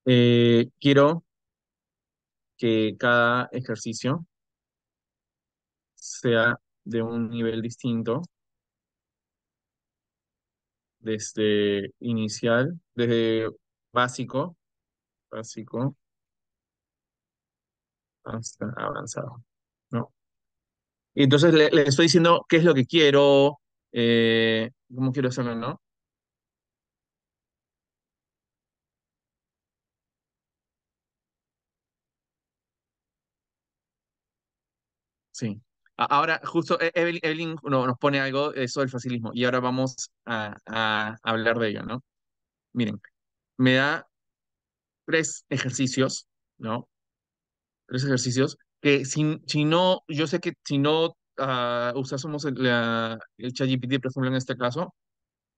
Eh, quiero que cada ejercicio sea de un nivel distinto desde inicial, desde básico, básico, hasta avanzado. Y entonces le, estoy diciendo qué es lo que quiero, eh, cómo quiero hacerlo, ¿no? Sí. Ahora, justo e, Evelyn, nos pone algo de eso del facilismo y ahora vamos a hablar de ello, ¿no? Miren, me da tres ejercicios, ¿no? Tres ejercicios que si, no, yo sé que si no ah, usásemos el, el ChatGPT, por ejemplo, en este caso,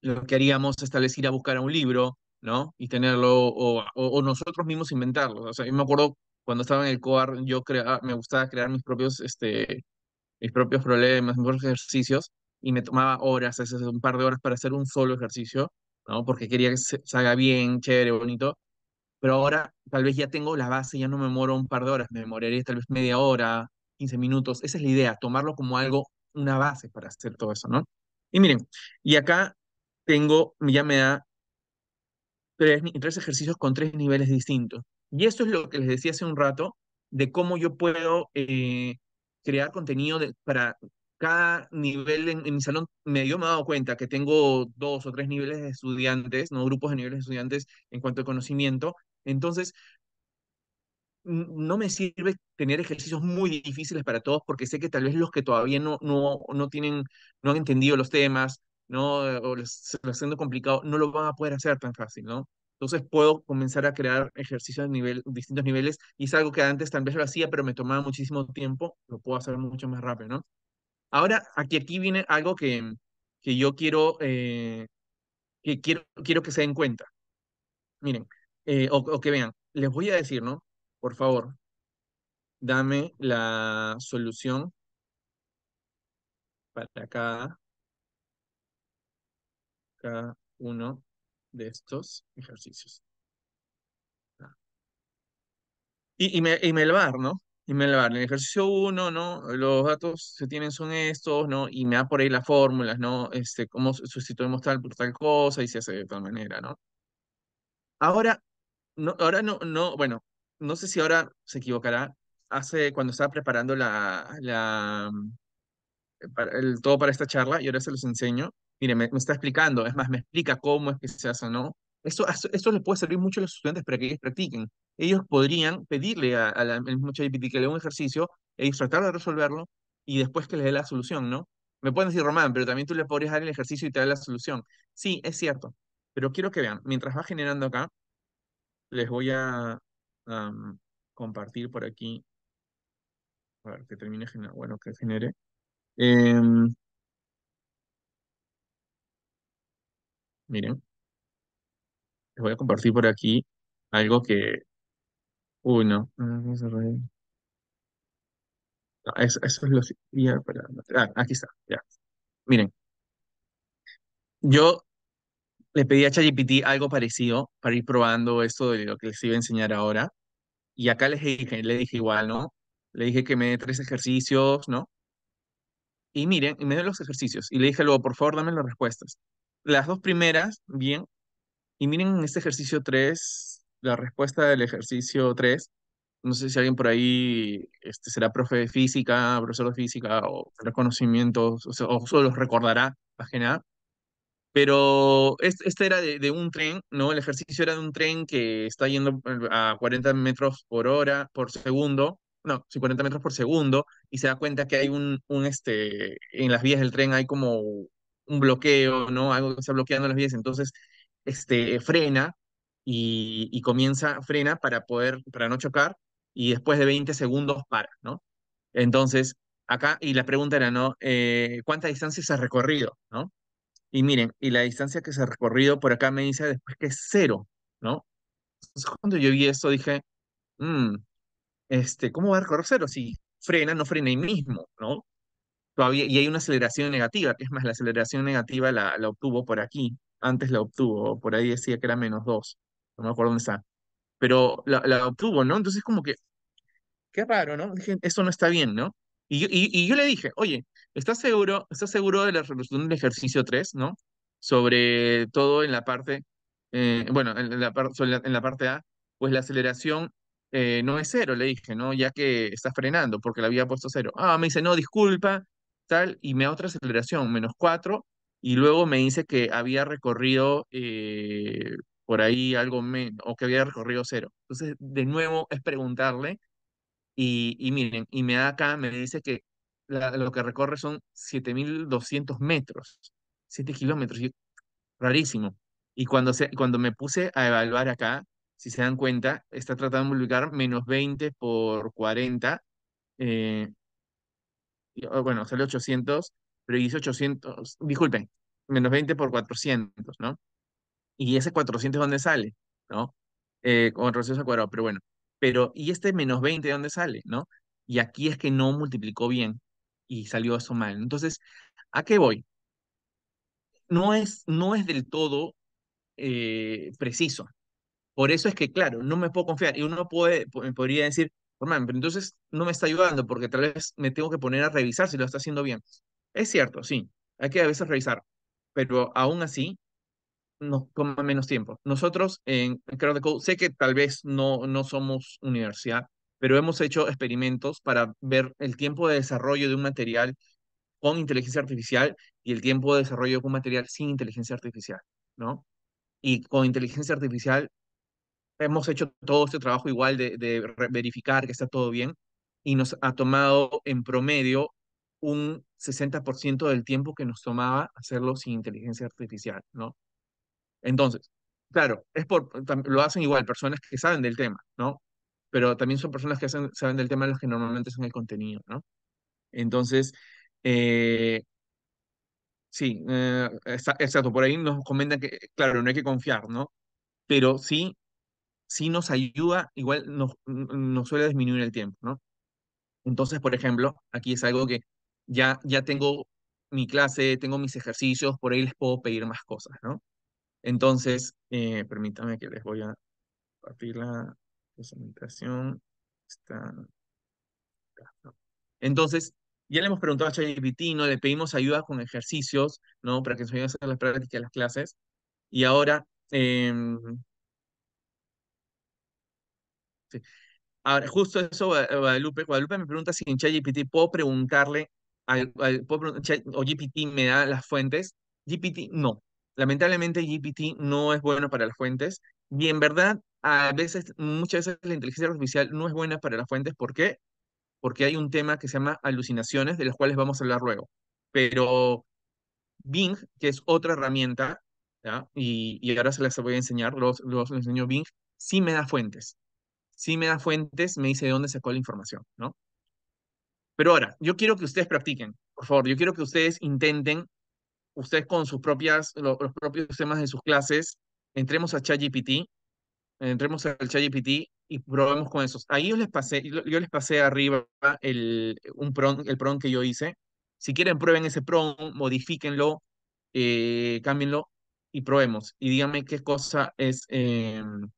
lo que haríamos es tal ir a buscar un libro, ¿no? Y tenerlo, o, nosotros mismos inventarlo. O sea, yo me acuerdo cuando estaba en el COAR, yo me gustaba crear mis propios, este, mis propios problemas, mis propios ejercicios, y me tomaba horas, un par de horas para hacer un solo ejercicio, ¿no? Porque quería que se, salga bien, chévere, bonito pero ahora tal vez ya tengo la base, ya no me muero un par de horas, me demoraría tal vez media hora, quince minutos. Esa es la idea, tomarlo como algo, una base para hacer todo eso, ¿no? Y miren, y acá tengo, ya me da tres, tres ejercicios con tres niveles distintos. Y esto es lo que les decía hace un rato, de cómo yo puedo eh, crear contenido para cada nivel en, mi salón. Me, yo me he dado cuenta que tengo dos o tres niveles de estudiantes, no grupos de niveles de estudiantes en cuanto a conocimiento, entonces, no me sirve tener ejercicios muy difíciles para todos porque sé que tal vez los que todavía no, no, no tienen, no han entendido los temas, ¿no? O les, se haciendo complicado, no lo van a poder hacer tan fácil, ¿no? Entonces puedo comenzar a crear ejercicios a nivel, distintos niveles y es algo que antes tal vez lo hacía, pero me tomaba muchísimo tiempo, lo puedo hacer mucho más rápido, ¿no? Ahora, aquí, aquí viene algo que, que yo quiero, eh, que quiero, quiero que se den cuenta. Miren, eh, o, que vean, les voy a decir, ¿no? Por favor, dame la solución para cada, cada uno de estos ejercicios. Ah. Y, y, me, y me elevar, ¿no? Y me elevar. En el ejercicio 1, ¿no? Los datos que tienen son estos, ¿no? Y me da por ahí las fórmulas, ¿no? Este, cómo sustituimos tal por tal cosa y se hace de tal manera, ¿no? Ahora, no, ahora no, no, bueno, no sé si ahora se equivocará. Hace cuando estaba preparando la, la, mm, eh, el, todo para esta charla y ahora se los enseño. Mire, me, está explicando, es más, me explica cómo es que se hace, ¿no? eso eso les puede servir mucho a los estudiantes para que ellos practiquen. Ellos podrían pedirle a, la, al mismo que le dé un ejercicio, e tratar de resolverlo y después que les dé la solución, ¿no? Me pueden decir, Román, pero también tú le podrías dar el ejercicio y te da la solución. Sí, es cierto, pero quiero que vean, mientras va generando acá, les voy a compartir por aquí. A ver, que termine Bueno, que genere. Em, miren. Les voy a compartir por aquí algo que. Uy, no. Ah, eso, es lo. Ya, para... ah, aquí está. Ya. Miren. Yo le pedí a ChatGPT algo parecido para ir probando esto de lo que les iba a enseñar ahora. Y acá les dije, le dije igual, ¿no? Le dije que me dé tres ejercicios, ¿no? Y miren, y me dio los ejercicios. Y le dije luego, por favor, dame las respuestas. Las dos primeras, bien. Y miren en este ejercicio tres, la respuesta del ejercicio tres. No sé si alguien por ahí este, será profe de física, profesor de física, o conocimientos, o, solo los recordará, página pero este, era de, de, un tren, ¿no? El ejercicio era de un tren que está yendo eh, a 40 metros por hora, por segundo, no, 40 metros por segundo, y se da cuenta que hay un, un este, en las vías del tren hay como un bloqueo, ¿no? Algo que está bloqueando las vías, entonces, este, frena y, comienza, frena para poder, para no chocar, y después de 20 segundos para, ¿no? Entonces, acá, y la pregunta era, ¿no? Eh, ¿Cuánta distancia se ha recorrido, ¿no? Y miren, y la distancia que se ha recorrido por acá me dice después que es cero, ¿no? Entonces, cuando yo vi esto dije, mm, este, ¿cómo va a recorrer cero? Si frena, no frena ahí mismo, ¿no? Todavía, y hay una aceleración negativa, que es más, la aceleración negativa la, la obtuvo por aquí, antes la obtuvo, por ahí decía que era menos dos, no me acuerdo dónde está, pero la, la obtuvo, ¿no? Entonces como que, qué raro, ¿no? Dije, eso no está bien, ¿no? Y yo, y, y yo le dije, oye, ¿Estás seguro, estás seguro de la resolución del ejercicio 3, ¿no? Sobre todo en la parte, eh, bueno, en la, en la parte A, pues la aceleración eh, no es cero, le dije, ¿no? Ya que está frenando, porque la había puesto cero. Ah, me dice, no, disculpa, tal, y me da otra aceleración, menos 4, y luego me dice que había recorrido eh, por ahí algo menos, o que había recorrido cero. Entonces, de nuevo es preguntarle, y miren, y me da acá, me dice que lo que recorre son 7.200 metros, 7 kilómetros, rarísimo. Y cuando, me puse a evaluar acá, si se dan cuenta, está tratando de multiplicar menos 20 por 40, eh, bueno, sale 800, pero hice 800, disculpen, menos 20 por 400, ¿no? Y ese 400 es donde sale? ¿No? Eh, 400 al cuadrado, pero bueno. Pero, ¿y este menos 20 de dónde sale? ¿No? Y aquí es que no multiplicó bien y salió eso mal. Entonces, ¿a qué voy? No es, no es del todo eh, preciso. Por eso es que, claro, no me puedo confiar. Y uno puede, podría decir, oh, pero entonces no me está ayudando porque tal vez me tengo que poner a revisar si lo está haciendo bien. Es cierto, sí, hay que a veces revisar, pero aún así nos toma menos tiempo. Nosotros en, en Crowd Code, sé que tal vez no, no somos universidad, pero hemos hecho experimentos para ver el tiempo de desarrollo de un material con inteligencia artificial y el tiempo de desarrollo de un material sin inteligencia artificial, ¿no? Y con inteligencia artificial hemos hecho todo este trabajo igual de, verificar que está todo bien y nos ha tomado en promedio un 60% del tiempo que nos tomaba hacerlo sin inteligencia artificial, ¿no? Entonces, claro, es por, lo hacen igual personas que saben del tema, ¿no? pero también son personas que saben del tema de los que normalmente son el contenido, ¿no? Entonces, eh, sí, eh, exacto, por ahí nos comentan que, claro, no hay que confiar, ¿no? Pero sí, sí nos ayuda, igual nos, nos suele disminuir el tiempo, ¿no? Entonces, por ejemplo, aquí es algo que ya, ya tengo mi clase, tengo mis ejercicios, por ahí les puedo pedir más cosas, ¿no? Entonces, eh, permítame que les voy a partir la, está Entonces, ya le hemos preguntado a ChatGPT, ¿no? Le pedimos ayuda con ejercicios, ¿no? Para que nos ayude a hacer las prácticas las clases. Y ahora, em, justo eso, Guadalupe, Guadalupe me pregunta si en ChatGPT puedo preguntarle, al, o GPT me da las fuentes. GPT no. Lamentablemente GPT no es bueno para las fuentes. Y en verdad, a veces, muchas veces la inteligencia artificial no es buena para las fuentes. ¿Por qué? Porque hay un tema que se llama alucinaciones, de las cuales vamos a hablar luego. Pero Bing, que es otra herramienta, ¿ya? Y, y, ahora se las voy a enseñar, los, los, enseño Bing, sí me da fuentes. Sí me da fuentes, me dice de dónde sacó la información, ¿no? Pero ahora, yo quiero que ustedes practiquen, por favor, yo quiero que ustedes intenten, ustedes con sus propias, los propios temas de sus clases, entremos a ChatGPT entremos al ChatGPT y probemos con esos. Ahí yo les pasé, yo, les pasé arriba el, un el que yo hice. Si quieren, prueben ese prom, modifíquenlo, eh, y probemos. Y díganme qué cosa es, em,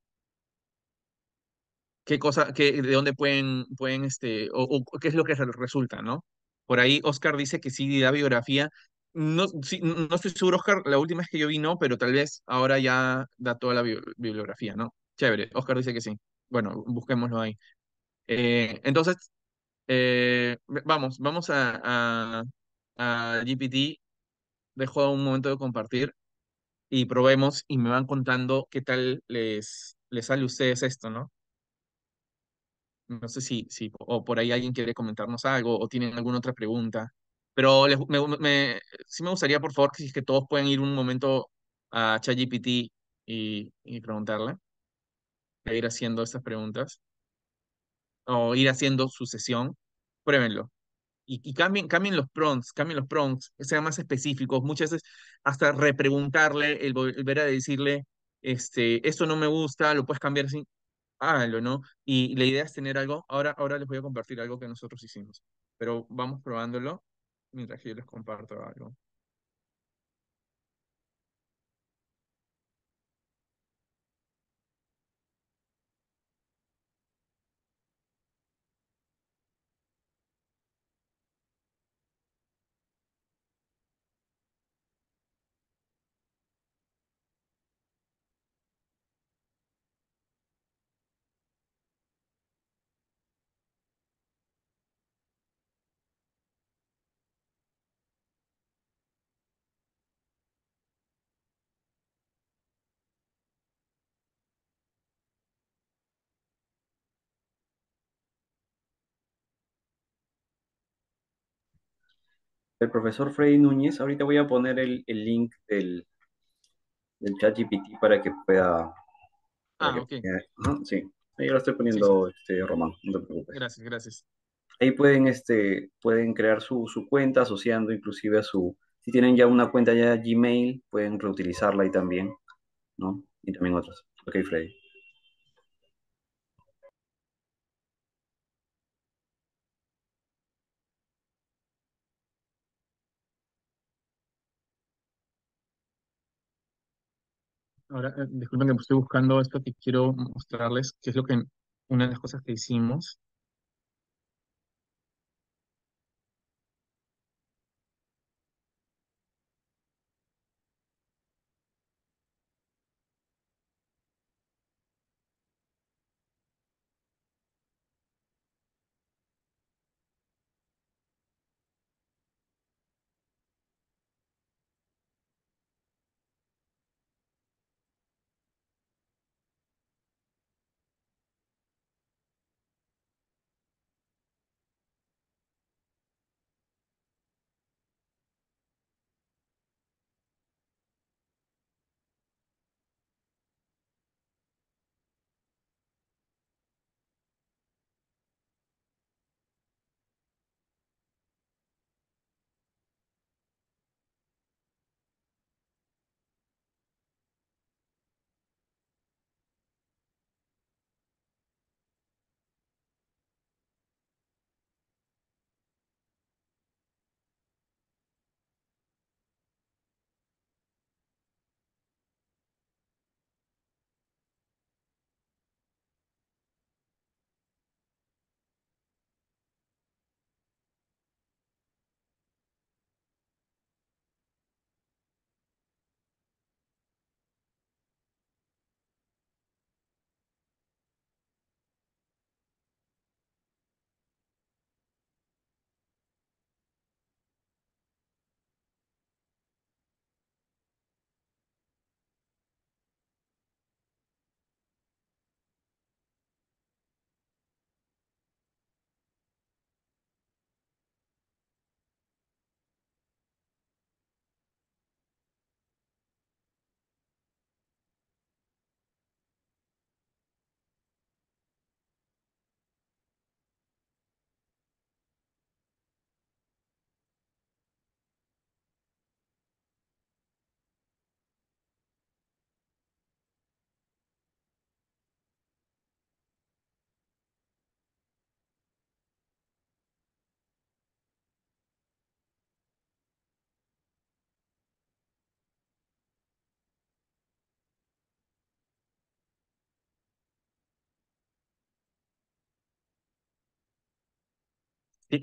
qué cosa, de dónde pueden, pueden este, o, qué es lo que resulta, ¿no? Por ahí Oscar dice que sí da biografía. No, no estoy seguro, Oscar, la última vez que yo vi no, pero tal vez ahora ya da toda la bibliografía, ¿no? Chévere, Oscar dice que sí. Bueno, busquémoslo ahí. Eh, entonces, eh, vamos, vamos a, a, GPT. Dejo un momento de compartir y probemos y me van contando qué tal les, les sale a ustedes esto, ¿no? No sé si, si o por ahí alguien quiere comentarnos algo o tienen alguna otra pregunta. Pero me, sí me gustaría, por favor, que, que todos puedan ir un momento a ChatGPT y, y preguntarle a ir haciendo estas preguntas o ir haciendo su sesión, pruébenlo. Y, cambien, cambien, los prompts, cambien los prompts, sean más específicos. Muchas veces hasta repreguntarle, el volver a decirle, este, esto no me gusta, lo puedes cambiar así, háganlo, ¿no? Y, la idea es tener algo. Ahora, ahora les voy a compartir algo que nosotros hicimos, pero vamos probándolo mientras que yo les comparto algo. el profesor Freddy Núñez. Ahorita voy a poner el, link del, chat GPT para que pueda... ah, ok. Sí, ahí lo estoy poniendo, Este, Román, no te preocupes. Gracias, gracias. Ahí pueden, este, pueden crear su, su cuenta asociando inclusive a su... Si tienen ya una cuenta ya Gmail, pueden reutilizarla ahí también, ¿no? Y también otras. Ok, Freddy. Ahora, eh, disculpen que estoy buscando esto que quiero mostrarles, que es lo que una de las cosas que hicimos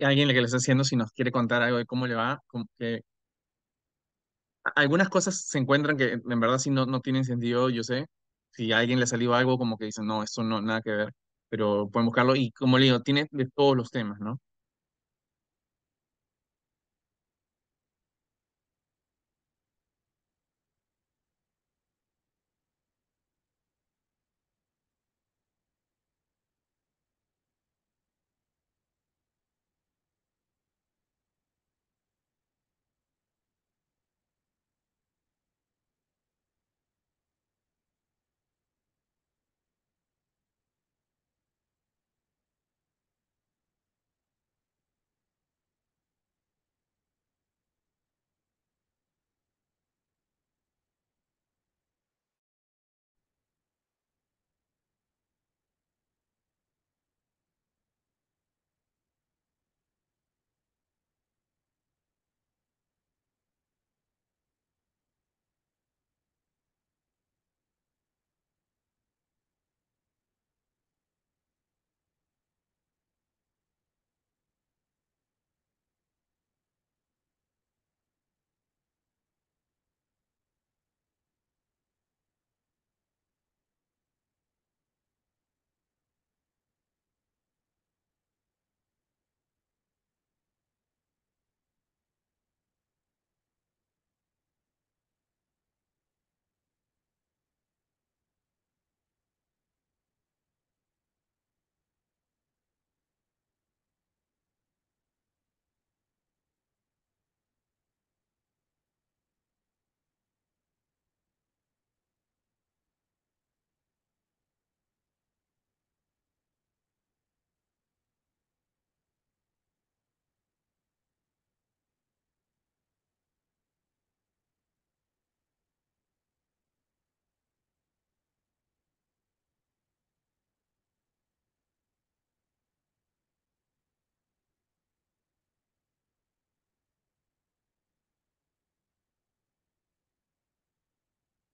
alguien que le está haciendo, si nos quiere contar algo de cómo le va, que algunas cosas se encuentran que en verdad sí no, no tienen sentido, yo sé. Si a alguien le salió algo, como que dicen, no, esto no, nada que ver, pero pueden buscarlo. Y como le digo, tiene de todos los temas, ¿no?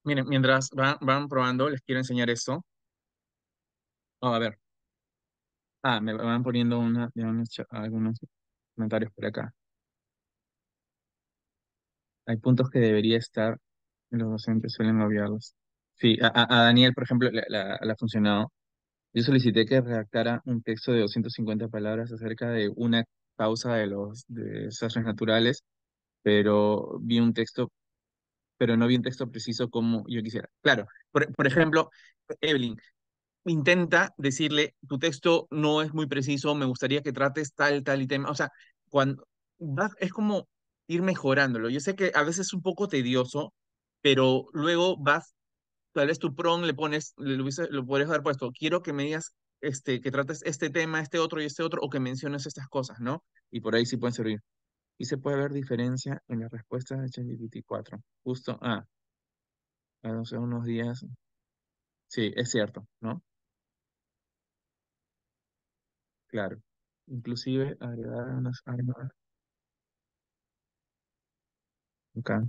Miren, mientras van, probando, les quiero enseñar esto. Vamos oh, a ver. Ah, me van poniendo una, algunos comentarios por acá. Hay puntos que debería estar, los docentes suelen obviarlos. Sí, a, a Daniel, por ejemplo, le ha funcionado. Yo solicité que redactara un texto de 250 palabras acerca de una causa de los desastres naturales, pero vi un texto pero no vi un texto preciso como yo quisiera. Claro, por, ejemplo, Evelyn intenta decirle, tu texto no es muy preciso, me gustaría que trates tal, tal y tema. O sea, cuando es como ir mejorándolo. Yo sé que a veces es un poco tedioso, pero luego vas, tal vez tu prom le pones, le, lo puedes haber puesto, quiero que me digas este, que trates este tema, este otro y este otro, o que menciones estas cosas, ¿no? Y por ahí sí pueden servir y se puede ver diferencia en la respuesta de ChatGPT 4. Justo, a ah, unos días. Sí, es cierto, ¿no? Claro. Inclusive agregar unas armas acá.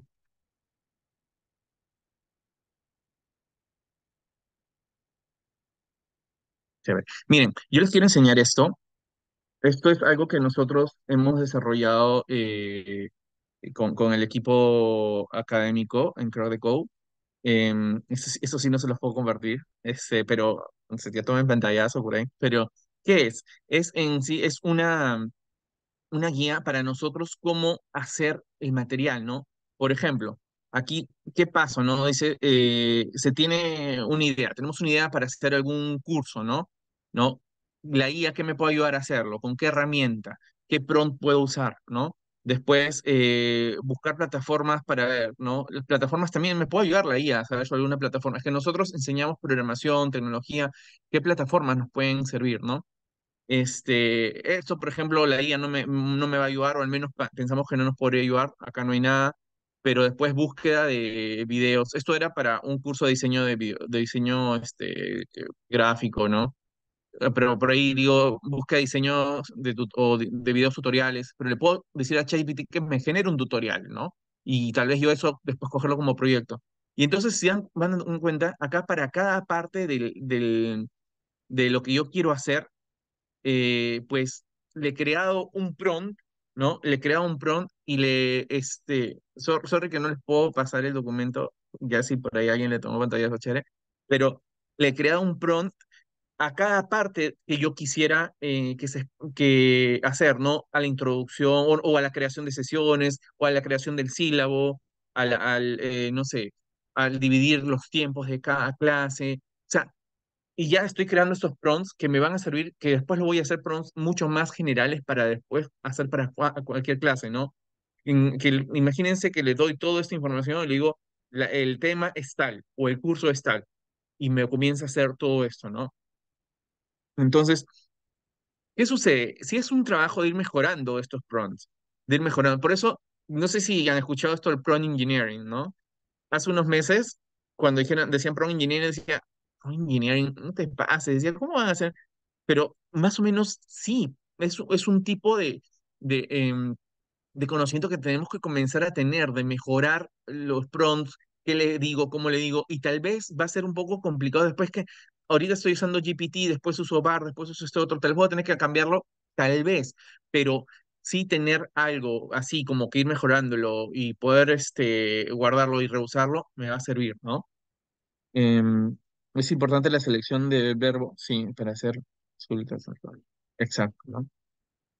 Miren, yo les quiero enseñar esto esto es algo que nosotros hemos desarrollado eh, eh, con, con, el equipo académico en Crowd em, eso, sí no se los puedo convertir, este, pero se toma en pantallazo por ahí. Pero, ¿qué es? Es en sí, es una, una guía para nosotros cómo hacer el material, ¿no? Por ejemplo, aquí, ¿qué paso, no? Dice, eh, se tiene una idea, tenemos una idea para hacer algún curso, ¿no? ¿No? la IA que me puede ayudar a hacerlo, con qué herramienta, qué prompt puedo usar, ¿no? Después, eh, buscar plataformas para ver, ¿no? Las plataformas también me puede ayudar la IA, si hay alguna plataforma. Es que nosotros enseñamos programación, tecnología, qué plataformas nos pueden servir, ¿no? Este, esto, por ejemplo, la IA no me, no me va a ayudar, o al menos pensamos que no nos podría ayudar, acá no hay nada, pero después búsqueda de videos. Esto era para un curso de diseño de, de diseño este, gráfico, ¿no? Ah, pero por ahí digo, busca diseños de, videos tutoriales, pero le puedo decir a ChatGPT que me genere un tutorial, ¿no? Y tal vez yo eso después cogerlo como proyecto. Y entonces, si van en cuenta, acá para cada parte del, del, de lo que yo quiero hacer, eh, pues le he creado un prompt, ¿no? Le he creado un prompt y le, este, sorry que no les puedo pasar el documento, ya si por ahí alguien le tomó pantallazo, chévere, pero le he creado un prompt a cada parte que yo quisiera eh, que, se, que hacer, ¿no? A la introducción o, a la creación de sesiones o a la creación del sílabo, al, eh, no sé, al dividir los tiempos de cada clase. O sea, y ya estoy creando estos prompts que me van a servir, que después lo voy a hacer prompts mucho más generales para después hacer para cualquier clase, ¿no? que, imagínense que le doy toda esta información le digo, el tema es tal o el curso es tal y me comienza a hacer todo esto, ¿no? Entonces, ¿qué sucede? Si es un trabajo de ir mejorando estos prompts, de ir mejorando. Por eso, no sé si han escuchado esto del prompt engineering, ¿no? Hace unos meses, cuando dijeron, decían prompt engineering, decía, prompt engineering, no te pases, decía, ¿cómo van a hacer? Pero más o menos sí, es, es un tipo de, de, em, de conocimiento que tenemos que comenzar a tener, de mejorar los prompts, qué le digo, cómo le digo, y tal vez va a ser un poco complicado después que ahorita estoy usando GPT, después uso Bar, después uso este otro, tal vez voy a tener que cambiarlo, tal vez, pero sí tener algo así, como que ir mejorándolo y poder este, guardarlo y reusarlo, me va a servir, ¿no? Em, es importante la selección de verbo, sí, para hacer solicitudes. Exacto, ¿no?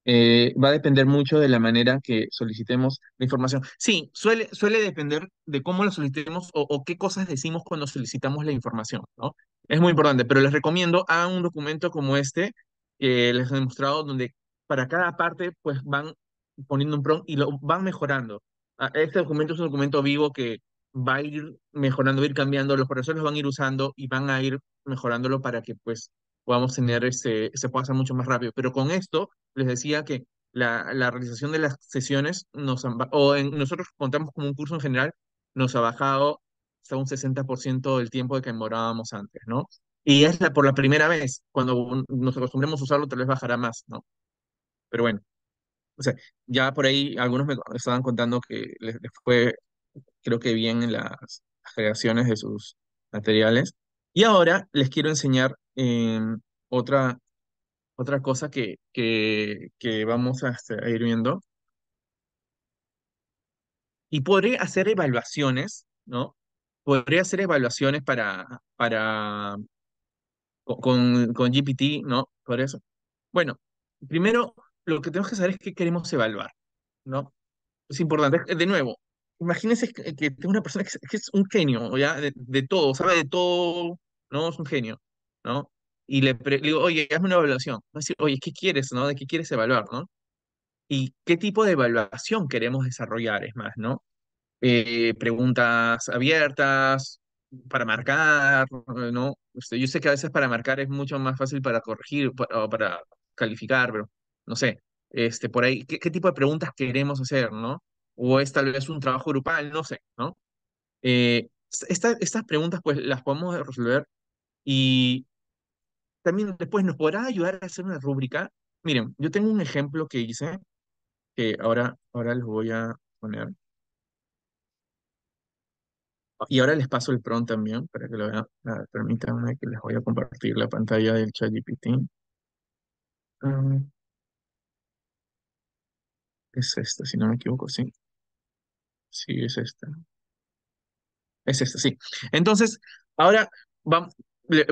Eh, va a depender mucho de la manera que solicitemos la información. Sí, suele, suele depender de cómo la solicitemos o, qué cosas decimos cuando solicitamos la información, ¿no? es muy importante, pero les recomiendo a ah, un documento como este que les he mostrado donde para cada parte pues van poniendo un prompt y lo van mejorando. Ah, este documento es un documento vivo que va a ir mejorando, va a ir cambiando, los profesores van a ir usando y van a ir mejorándolo para que pues podamos tener ese, se pueda hacer mucho más rápido. Pero con esto les decía que la, la realización de las sesiones nos o en, nosotros contamos como un curso en general, nos ha bajado hasta un 60% del tiempo de que morábamos antes, ¿no? Y es la, por la primera vez, cuando nos acostumbremos a usarlo, tal vez bajará más, ¿no? Pero bueno, o sea, ya por ahí algunos me estaban contando que les, fue, creo que bien en las, creaciones de sus materiales. Y ahora les quiero enseñar em, otra, otra cosa que, que, que vamos a, este, a ir viendo y podré hacer evaluaciones, ¿no? podría hacer evaluaciones para, para con, con GPT, ¿no? Por eso. Bueno, primero lo que tenemos que saber es qué queremos evaluar, ¿no? Es importante. De nuevo, imagínense que, tengo eh, una persona que, es un genio, ¿ya? De, todo, sabe de todo, ¿no? Es un genio, ¿no? Y le, digo, oye, hazme una evaluación. Va decir, oye, ¿qué quieres, no? ¿De qué quieres evaluar, no? Y qué tipo de evaluación queremos desarrollar, es más, ¿no? Eh, preguntas abiertas, para marcar, eh, ¿no? Este, yo sé que a veces para marcar es mucho más fácil para corregir o para calificar, pero no sé, este, por ahí, ¿qué, tipo de preguntas queremos hacer, ¿no? O es tal vez un trabajo grupal, no sé, ¿no? Eh, estas preguntas pues las podemos resolver y también después nos podrá ayudar a hacer una rúbrica. Miren, yo tengo un ejemplo que hice, que ahora, ahora les voy a poner. Y ahora les paso el prompt también para que lo vean. permítanme que les voy a compartir la pantalla del ChatGPT. Um, es esta, si no me equivoco, sí. Sí, es esta. Es esta, sí. Entonces, ahora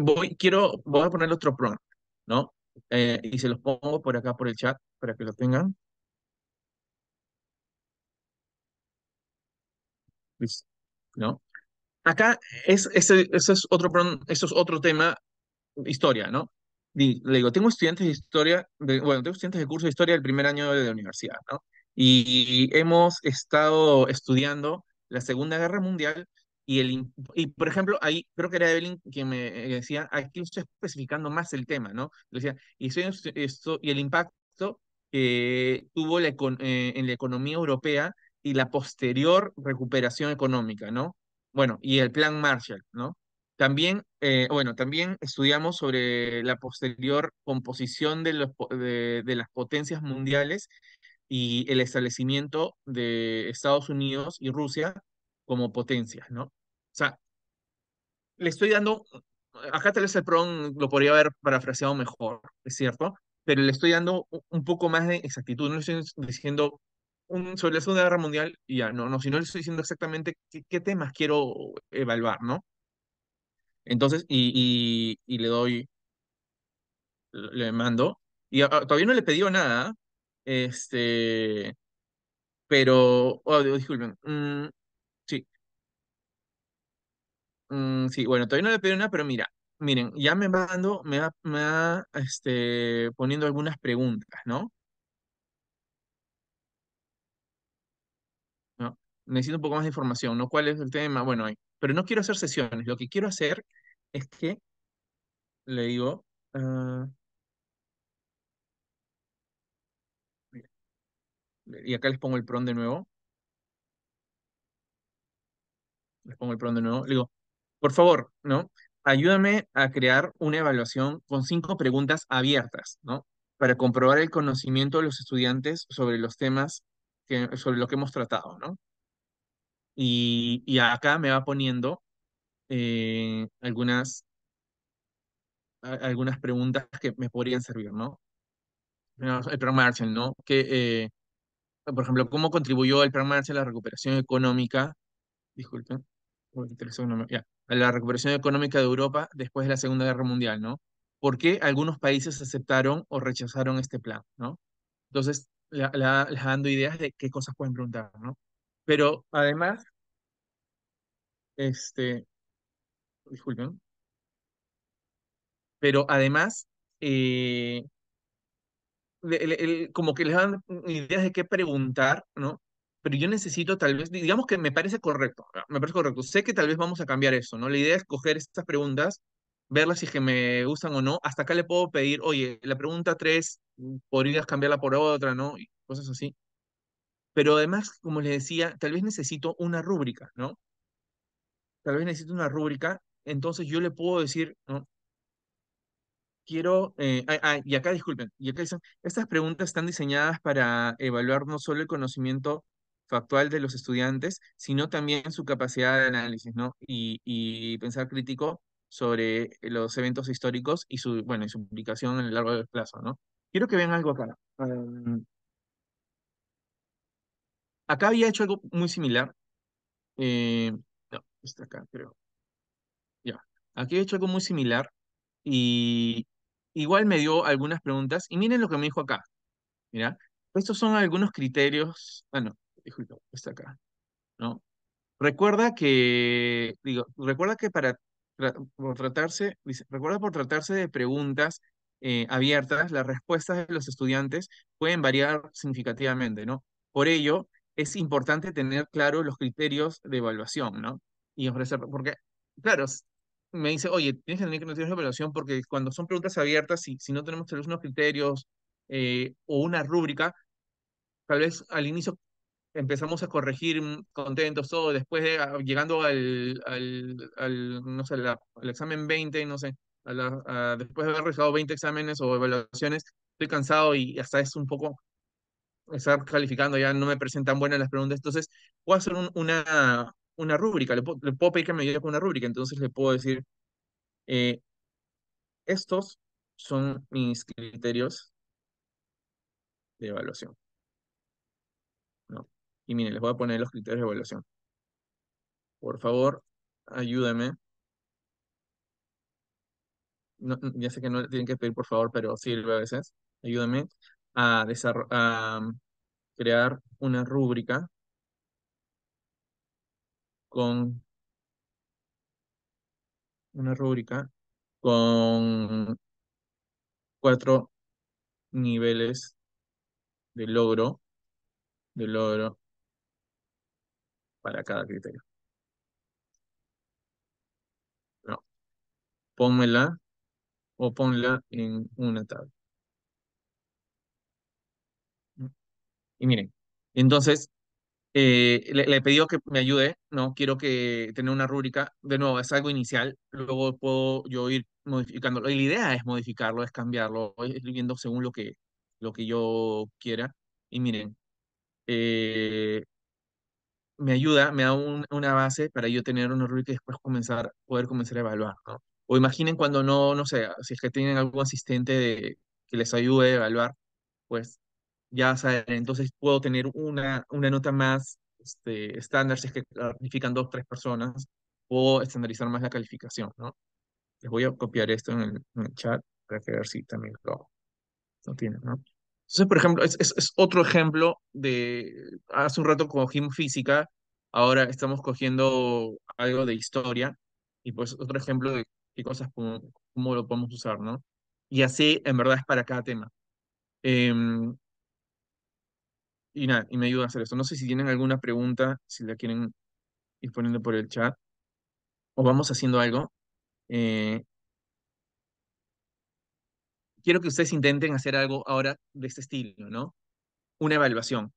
voy, quiero, voy a poner otro prompt, ¿no? Eh, y se los pongo por acá por el chat para que lo tengan. Listo. ¿No? Acá es, ese, es otro, eso es otro tema, historia, ¿no? le digo, tengo estudiantes de historia, bueno, tengo estudiantes de curso de historia del primer año de la universidad, ¿no? Y hemos estado estudiando la Segunda Guerra Mundial y, el, y por ejemplo, ahí creo que era Evelyn quien me eh, decía, aquí estoy especificando más el tema, ¿no? decía, y, esto, y el impacto que tuvo eh, en la economía europea y la posterior recuperación económica, ¿no? bueno, y el plan Marshall, ¿no? También, eh, bueno, también estudiamos sobre la posterior composición de, los, las potencias mundiales y el establecimiento de Estados Unidos y Rusia como potencias, ¿no? O sea, le estoy dando, acá tal vez el PRON lo podría haber parafraseado mejor, es cierto, pero le estoy dando un poco más de exactitud, no estoy diciendo un, sobre la Segunda Guerra Mundial y ya, no, no, si no le estoy diciendo exactamente qué, temas quiero evaluar, ¿no? Entonces, y, y, le doy, le mando, y todavía no le pedí nada, este, pero, oh, disculpen, mm, sí. Mm, sí, bueno, todavía no le pedí nada, pero mira, miren, ya me va dando, me va, me va este, poniendo algunas preguntas, ¿no? necesito un poco más de información, ¿no? ¿Cuál es el tema? Bueno, pero no quiero hacer sesiones, lo que quiero hacer es que le digo, ah, y acá les pongo el pron de nuevo. Les pongo el pron de nuevo. Le digo, por favor, ¿no? Ayúdame a crear una evaluación con cinco preguntas abiertas, ¿no? Para comprobar el conocimiento de los estudiantes sobre los temas que, sobre lo que hemos tratado, ¿no? Y, acá me va poniendo eh, algunas, algunas preguntas que me podrían servir, ¿no? El plan Marshall, ¿no? Que, eh, por ejemplo, ¿cómo contribuyó el plan Marshall a la recuperación económica? Disculpen. a la recuperación económica de Europa después de la Segunda Guerra Mundial, ¿no? ¿Por qué algunos países aceptaron o rechazaron este plan, ¿no? Entonces, les dando ideas de qué cosas pueden preguntar, ¿no? Pero además, este, disculpen, pero además, eh, como que les dan ideas de qué preguntar, ¿no? Pero yo necesito tal vez, digamos que me parece correcto, ah, me parece correcto. Sé que tal vez vamos a cambiar eso, ¿no? La idea es coger estas preguntas, verlas si es que me gustan o no. Hasta acá le puedo pedir, oye, la pregunta 3, podrías cambiarla por otra, ¿no? Y cosas así. Pero además, como les decía, tal vez necesito una rúbrica, ¿no? Tal vez necesito una rúbrica, entonces yo le puedo decir, ¿no? Quiero, eh, y acá disculpen, y acá dicen, estas preguntas están diseñadas para evaluar no solo el conocimiento factual de los estudiantes, sino también su capacidad de análisis, ¿no? Y, y pensar crítico sobre los eventos históricos y su, bueno, y su implicación en el largo plazo, ¿no? Quiero que vean algo acá. Em, Acá había hecho algo muy similar. Eh, no, está acá, creo. Ya. Aquí he hecho algo muy similar y igual me dio algunas preguntas. Y miren lo que me dijo acá. Mira, estos son algunos criterios. Ah, no, está acá. ¿No? Recuerda que, digo, recuerda que para por tratarse, dice, recuerda por tratarse de preguntas eh, abiertas, las respuestas de los estudiantes pueden variar significativamente, ¿no? Por ello, es importante tener claro los criterios de evaluación, ¿no? Y ofrecer, porque, claro, me dice, oye, tienes que tener criterios de evaluación porque cuando son preguntas abiertas, si, si no tenemos algunos unos criterios eh, o una rúbrica, tal vez al inicio empezamos a corregir mm, contentos todo, después de, ah, llegando al, al, al, no sé, al examen 20, no sé, a después de haber realizado 20 exámenes o evaluaciones, estoy cansado y hasta es un poco estar calificando, ya no me presentan buenas las preguntas, entonces voy a hacer una, una rúbrica, le, puedo pedir que me ayude con una rúbrica, entonces le puedo decir, eh, estos son mis criterios de evaluación. No. Y miren, les voy a poner los criterios de evaluación. Por favor, ayúdame. ya sé que no le tienen que pedir por favor, pero sirve a veces. Ayúdame a, a mm, crear una rúbrica con una rúbrica con cuatro niveles de logro, de logro para cada criterio. No. o ponla en una tabla. Y miren, entonces eh, le, he pedido que me ayude, ¿no? Quiero que tener una rúbrica, de nuevo, es algo inicial, luego puedo yo ir modificándolo. Y la idea es modificarlo, es cambiarlo, es viendo según lo que, lo que yo quiera. Y miren, eh, me ayuda, me da una base para yo tener una rúbrica y después comenzar, poder comenzar a evaluar, ¿no? O imaginen cuando no, no sé, si es que tienen algún asistente que les ayude a evaluar, pues ya saben, entonces puedo tener una, una nota más este, estándar si es que califican dos, tres personas, puedo estandarizar más la calificación, ¿no? Les voy a copiar esto en el, chat para que ver si también lo, tienen, ¿no? Entonces, por ejemplo, es, es, otro ejemplo de, hace un rato cogimos física, ahora estamos cogiendo algo de historia, y pues otro ejemplo de qué cosas, cómo, lo podemos usar, ¿no? Y así, en verdad, es para cada tema. Eh, y nada, y me ayuda a hacer esto. No sé si tienen alguna pregunta, si la quieren ir poniendo por el chat, o vamos haciendo algo. Eh, quiero que ustedes intenten hacer algo ahora de este estilo, ¿no? Una evaluación.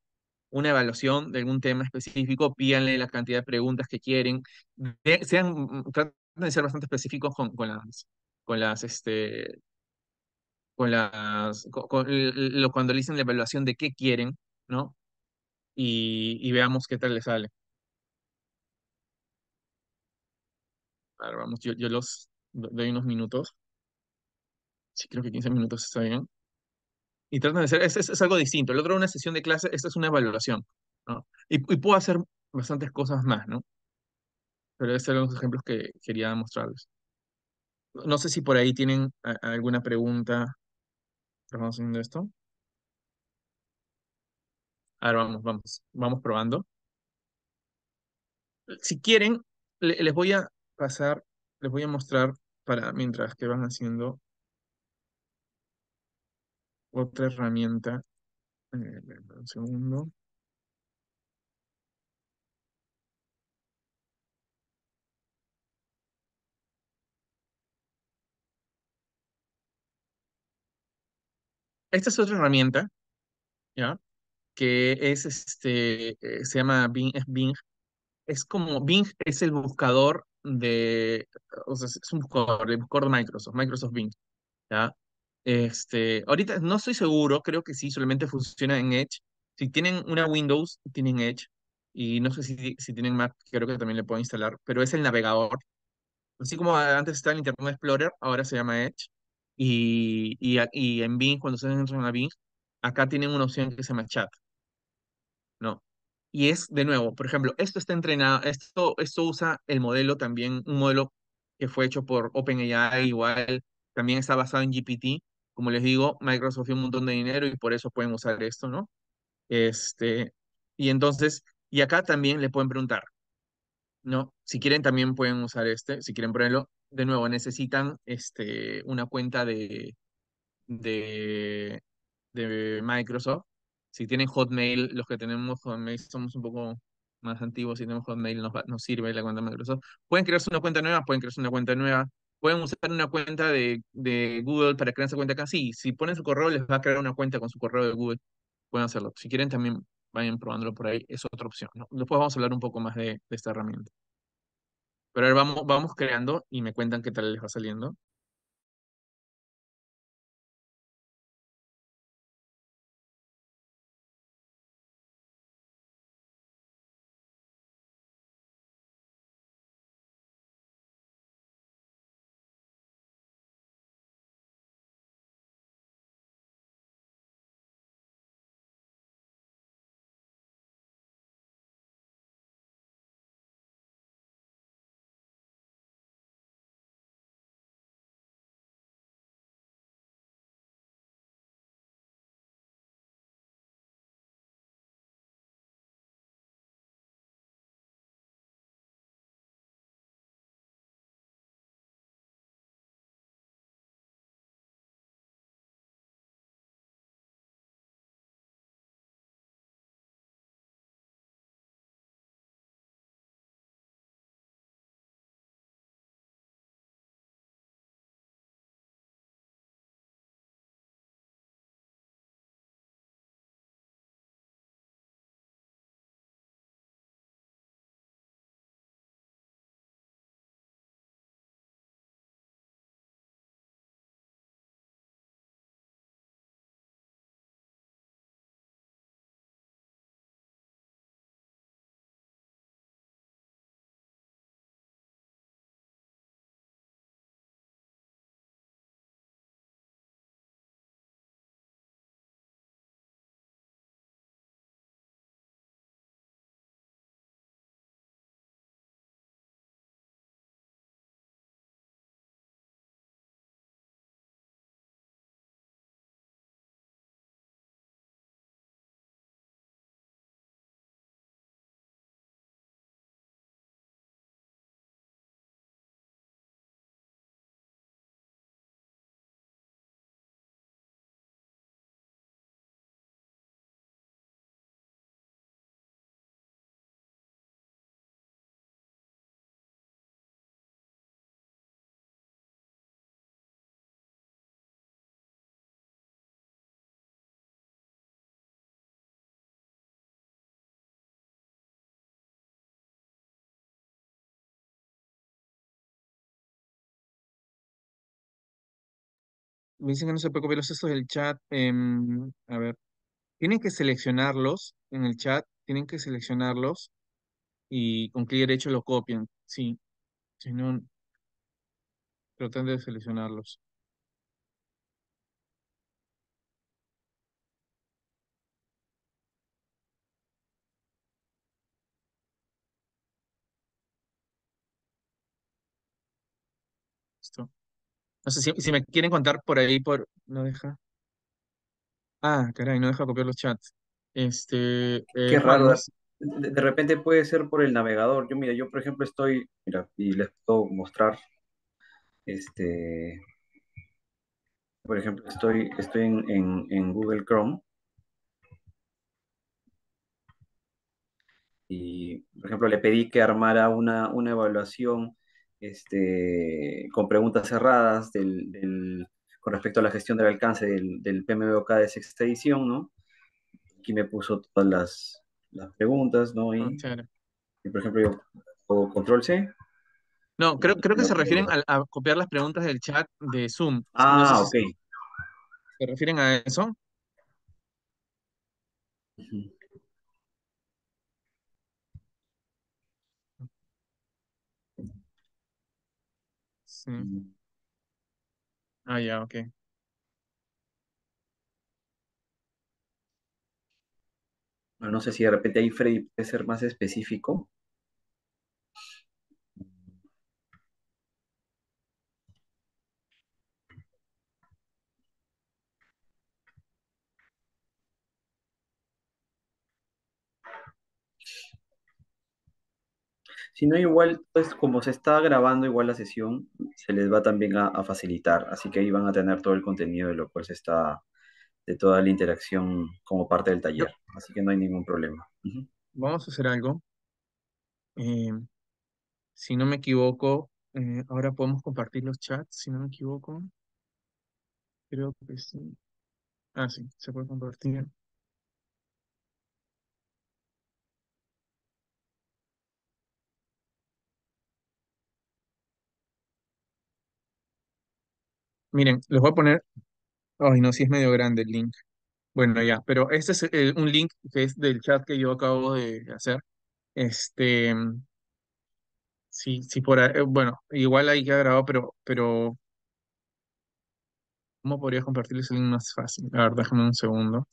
Una evaluación de algún tema específico, pídanle la cantidad de preguntas que quieren. sean, traten de ser bastante específicos con, con las, con las, este, con las, lo, cuando le dicen la evaluación de qué quieren, ¿no? Y, veamos qué tal le sale. vamos, yo, yo los doy unos minutos. Sí, creo que 15 minutos está bien. Y tratan de hacer, es, es, algo distinto. El otro es una sesión de clase, esta es una evaluación, ¿no? Y, puedo hacer bastantes cosas más, ¿no? Pero estos son los ejemplos que quería mostrarles. No sé si por ahí tienen alguna pregunta. ¿Estamos haciendo esto? Ahora vamos, vamos, vamos probando. Si quieren, les voy a pasar, les voy a mostrar para mientras que van haciendo otra herramienta. un segundo. Esta es otra herramienta, ¿ya? que es este, eh, se llama Bing, es Bing. Es como, Bing es el buscador de, o sea, es un buscador, el buscador de Microsoft, Microsoft Bing, ¿ya? Este, ahorita no estoy seguro, creo que sí, solamente funciona en Edge. Si tienen una Windows, tienen Edge. Y no sé si, si tienen Mac, creo que también le puedo instalar, pero es el navegador. Así como antes estaba el Internet Explorer, ahora se llama Edge. Y, y, y en Bing, cuando ustedes entran a Bing, acá tienen una opción que se llama Chat. Y es, de nuevo, por ejemplo, esto está entrenado, esto, esto usa el modelo también, un modelo que fue hecho por OpenAI, igual, también está basado en GPT. Como les digo, Microsoft dio un montón de dinero y por eso pueden usar esto, ¿no? Este, y entonces, y acá también le pueden preguntar, ¿no? Si quieren también pueden usar este, si quieren ponerlo. De nuevo, necesitan este, una cuenta de, de Microsoft si tienen Hotmail, los que tenemos Hotmail somos un poco más antiguos, si tenemos Hotmail nos, va, nos sirve la cuenta de Microsoft. Pueden crearse una cuenta nueva, pueden crearse una cuenta nueva. Pueden usar una cuenta de, Google para crear esa cuenta acá. Sí, si ponen su correo, les va a crear una cuenta con su correo de Google. Pueden hacerlo. Si quieren, también vayan probándolo por ahí. Es otra opción. Después vamos a hablar un poco más de, de esta herramienta. Pero ahora vamos, vamos creando y me cuentan qué tal les va saliendo. me dicen que no se puede copiar los textos del chat. Em, a ver, tienen que seleccionarlos en el chat, tienen que seleccionarlos y con clic derecho lo copian. Sí, si no, de seleccionarlos. No sé si, me quieren contar por ahí, por... No deja. Ah, caray, no deja copiar los chats. Este, Qué eh, raro. ¿eh? de, repente puede ser por el navegador. Yo, mira, yo por ejemplo estoy, mira, y les puedo mostrar, este, por ejemplo, estoy, estoy en, Google Chrome. Y, por ejemplo, le pedí que armara una, una evaluación este, con preguntas cerradas con respecto a la gestión del alcance del, PMBOK de sexta edición, ¿no? Aquí me puso todas las, preguntas, ¿no? Ah, y, por ejemplo, yo o control C. No, creo, creo que se refieren a, copiar las preguntas del chat de Zoom. Ah, ok. ¿Se refieren a eso? Mm. Ah, ya, ok. no sé si de repente ahí Freddy puede ser más específico. Si no, igual, pues como se está grabando igual la sesión, se les va también a, facilitar. Así que ahí van a tener todo el contenido de lo cual se está, de toda la interacción como parte del taller. Así que no hay ningún problema. Vamos a hacer algo. Em, si no me equivoco, eh, ahora podemos compartir los chats, si no me equivoco. Creo que sí. Ah, sí, se puede compartir. Miren, les voy a poner. Ay, no, si es medio grande el link. Bueno, ya, pero este es eh, un link que es del chat que yo acabo de hacer. Este, sí, sí, por ahí- eh, bueno, igual ahí queda grabado, pero, pero, ¿cómo podría compartirles el link más fácil? A ver, déjame un segundo.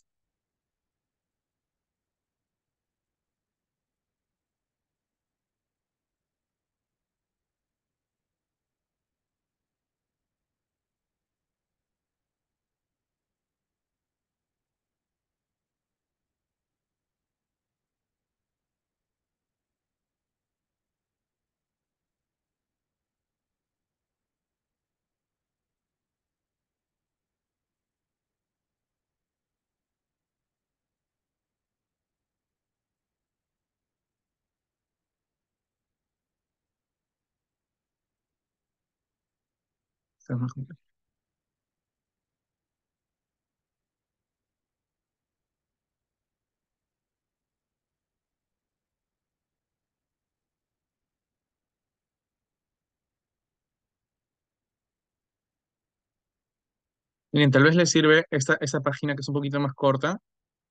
Miren, tal vez les sirve esta, página que es un poquito más corta.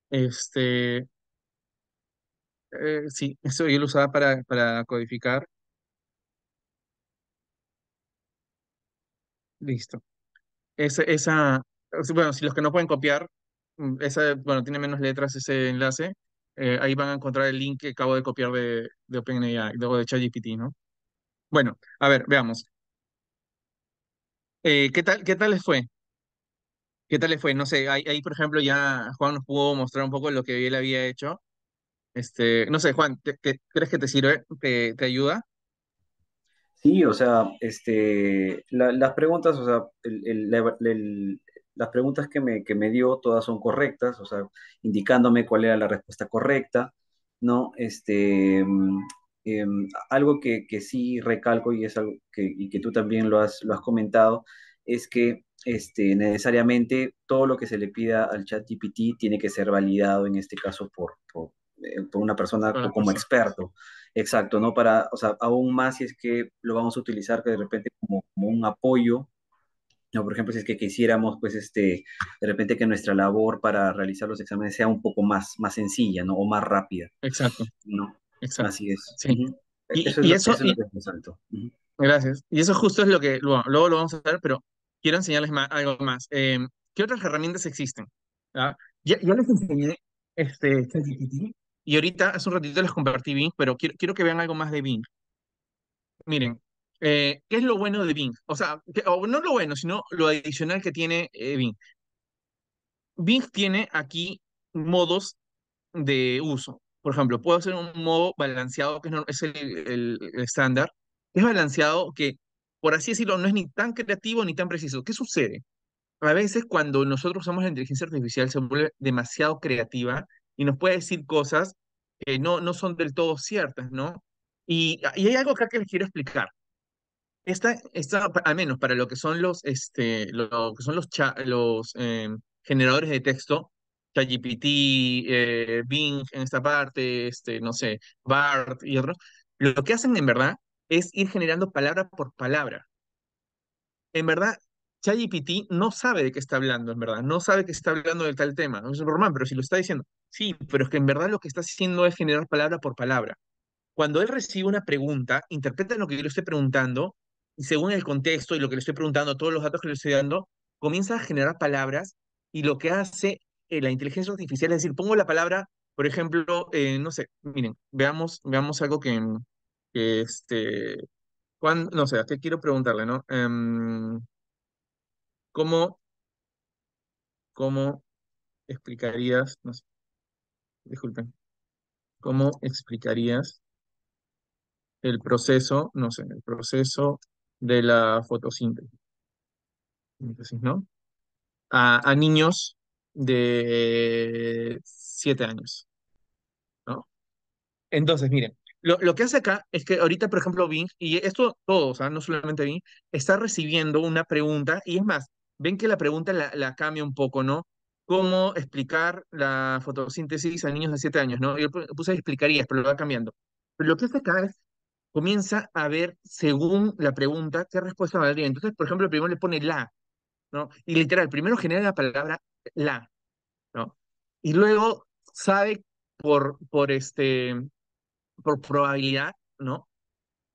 Este, eh, sí, [laughs] esto yo lo usaba para, para codificar Listo. Esa, bueno, si los que no pueden copiar, mm, esa, bueno, tiene menos letras ese enlace, eh, ahí van a encontrar el link que acabo de copiar de, OpenAI, de, de ChatGPT, ¿no? Bueno, a ver, veamos. Eh, ¿qué tal, qué tal les fue? ¿Qué tal les fue? No sé, ahí, por ejemplo ya Juan nos pudo mostrar un poco lo que él había hecho. Este, no sé, Juan, qué crees que te sirve? te ayuda? Sí, o sea, este, las preguntas, sea, las preguntas que me, que me dio todas son correctas, o sea, indicándome cuál era la respuesta correcta, ¿no? Este, mm, em, algo que, sí recalco y es algo que, tú también lo has, comentado, es que este, necesariamente todo lo que se le pida al chat GPT tiene que ser validado, en este caso, por, eh, una persona como experto. Exacto, ¿no? Para, o sea, aún más si es que lo vamos a utilizar que de repente como, un apoyo, ¿no? Por ejemplo, si es que quisiéramos, pues, este, de repente que nuestra labor para realizar los exámenes sea un poco más, más sencilla, ¿no? O más rápida. Exacto. ¿No? Exacto. Así es. Sí. Y eso, es lo Gracias. Y eso justo es lo que, luego lo vamos a hacer, pero quiero enseñarles más, algo más. Em, ¿Qué otras herramientas existen? ¿Ah? Ya, ya les enseñé este, y ahorita, hace un ratito les compartí Bing, pero quiero, quiero que vean algo más de Bing. Miren, eh, ¿qué es lo bueno de Bing? O sea, no lo bueno, sino lo adicional que tiene eh, Bing. Bing tiene aquí modos de uso. Por ejemplo, puedo hacer un modo balanceado, que es el estándar. Es balanceado que, por así decirlo, no es ni tan creativo ni tan preciso. ¿Qué sucede? A veces cuando nosotros usamos la inteligencia artificial se vuelve demasiado creativa y nos puede decir cosas que no, no son del todo ciertas, ¿no? Y, ah, y hay algo acá que les quiero explicar. Esta, esta, al menos para lo que son los, este, que son los, los eh, generadores de texto, ChatGPT, eh, Bing en esta parte, este, no sé, BART y otros, lo que hacen en verdad es ir generando palabra por palabra. En verdad, ChatGPT no sabe de qué está hablando, en verdad, no sabe que está hablando del tal tema. No es Román, pero si lo está diciendo, Sí, pero es que en verdad lo que está haciendo es generar palabra por palabra. Cuando él recibe una pregunta, interpreta lo que yo le estoy preguntando y según el contexto y lo que le estoy preguntando, todos los datos que le estoy dando, comienza a generar palabras y lo que hace eh, la inteligencia artificial es decir, pongo la palabra, por ejemplo, eh, no sé, miren, veamos, veamos algo que, mm, este, Juan, no sé, ¿qué quiero preguntarle, no? Em, ¿Cómo, cómo explicarías, no sé, disculpen, ¿cómo explicarías el proceso, no sé, el proceso de la fotosíntesis? ¿no? A, niños de 7 años, ¿no? Entonces, miren, lo, que hace acá es que ahorita, por ejemplo, Bing, y esto o sea no solamente Bing, está recibiendo una pregunta, y es más, ven que la pregunta la cambia un poco, ¿no? cómo explicar la fotosíntesis a niños de 7 años, ¿no? Yo puse explicarías, pero lo va cambiando. Pero lo que hace cada vez, comienza a ver, según la pregunta, qué respuesta va a valdría. Entonces, por ejemplo, primero le pone la, ¿no? Y literal, primero genera la palabra la, ¿no? Y luego sabe por, por, este, por probabilidad, ¿no?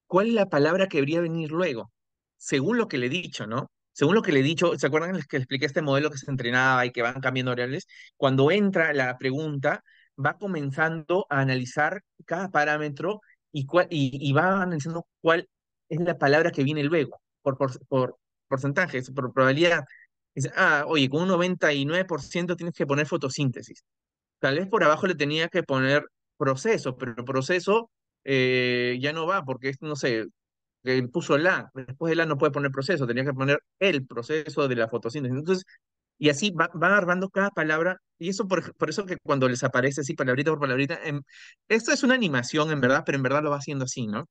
¿Cuál es la palabra que debería venir luego? Según lo que le he dicho, ¿no? según lo que le he dicho, ¿se acuerdan que expliqué este modelo que se entrenaba y que van cambiando variables Cuando entra la pregunta, va comenzando a analizar cada parámetro y, y, va analizando cuál es la palabra que viene luego, por, por, por porcentajes, por probabilidad. ah, oye, con un 99% tienes que poner fotosíntesis. Tal vez por abajo le tenía que poner proceso, pero proceso eh, ya no va porque no sé, que impuso la, pues después de la no puede poner proceso, tenía que poner el proceso de la fotosíntesis. Entonces, y así van va armando cada palabra, y eso por, eso que cuando les aparece así palabrita por palabrita, em, esto es una animación en verdad, pero en verdad lo va haciendo así, ¿no?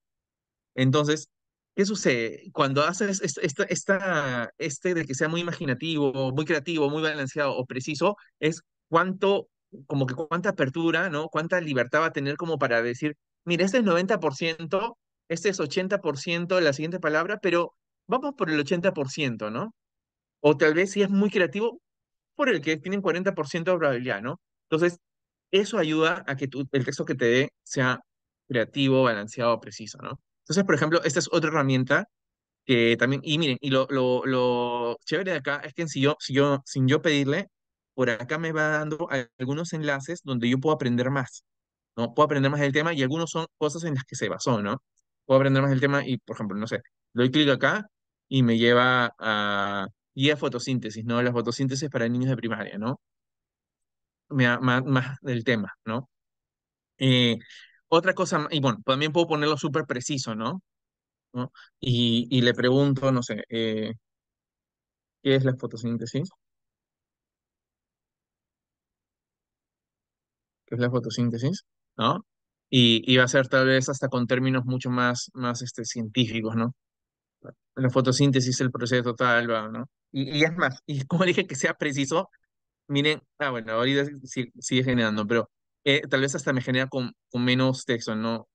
Entonces, ¿qué sucede? Cuando haces esta, este de que sea muy imaginativo, muy creativo, muy balanceado o preciso, es cuánto, como que cuánta apertura, ¿no? Cuánta libertad va a tener como para decir, mira, este es 90%, este es 80% de la siguiente palabra, pero vamos por el 80%, ¿no? O tal vez si es muy creativo, por el que tienen 40% de probabilidad, ¿no? Entonces, eso ayuda a que tú, el texto que te dé sea creativo, balanceado, preciso, ¿no? Entonces, por ejemplo, esta es otra herramienta que también, y miren, y lo, lo, lo chévere de acá es que si yo, si yo, sin yo pedirle, por acá me va dando algunos enlaces donde yo puedo aprender más, ¿no? Puedo aprender más del tema y algunos son cosas en las que se basó, ¿no? puedo aprender más del tema y, por ejemplo, no sé, doy clic acá y me lleva a guía fotosíntesis, ¿no? Las fotosíntesis para niños de primaria, ¿no? Más, del tema, ¿no? Eh, otra cosa, y bueno, también puedo ponerlo súper preciso, ¿no? Y, y, le pregunto, no sé, eh, ¿qué es la fotosíntesis? ¿Qué es la fotosíntesis? ¿No? y, va a ser tal vez hasta con términos mucho más, más este, científicos, ¿no? La fotosíntesis, el proceso tal, ¿no? Y, y es más, y como dije que sea preciso, miren, ah, bueno, ahorita sigue generando, pero eh, tal vez hasta me genera con, con, menos texto, ¿no?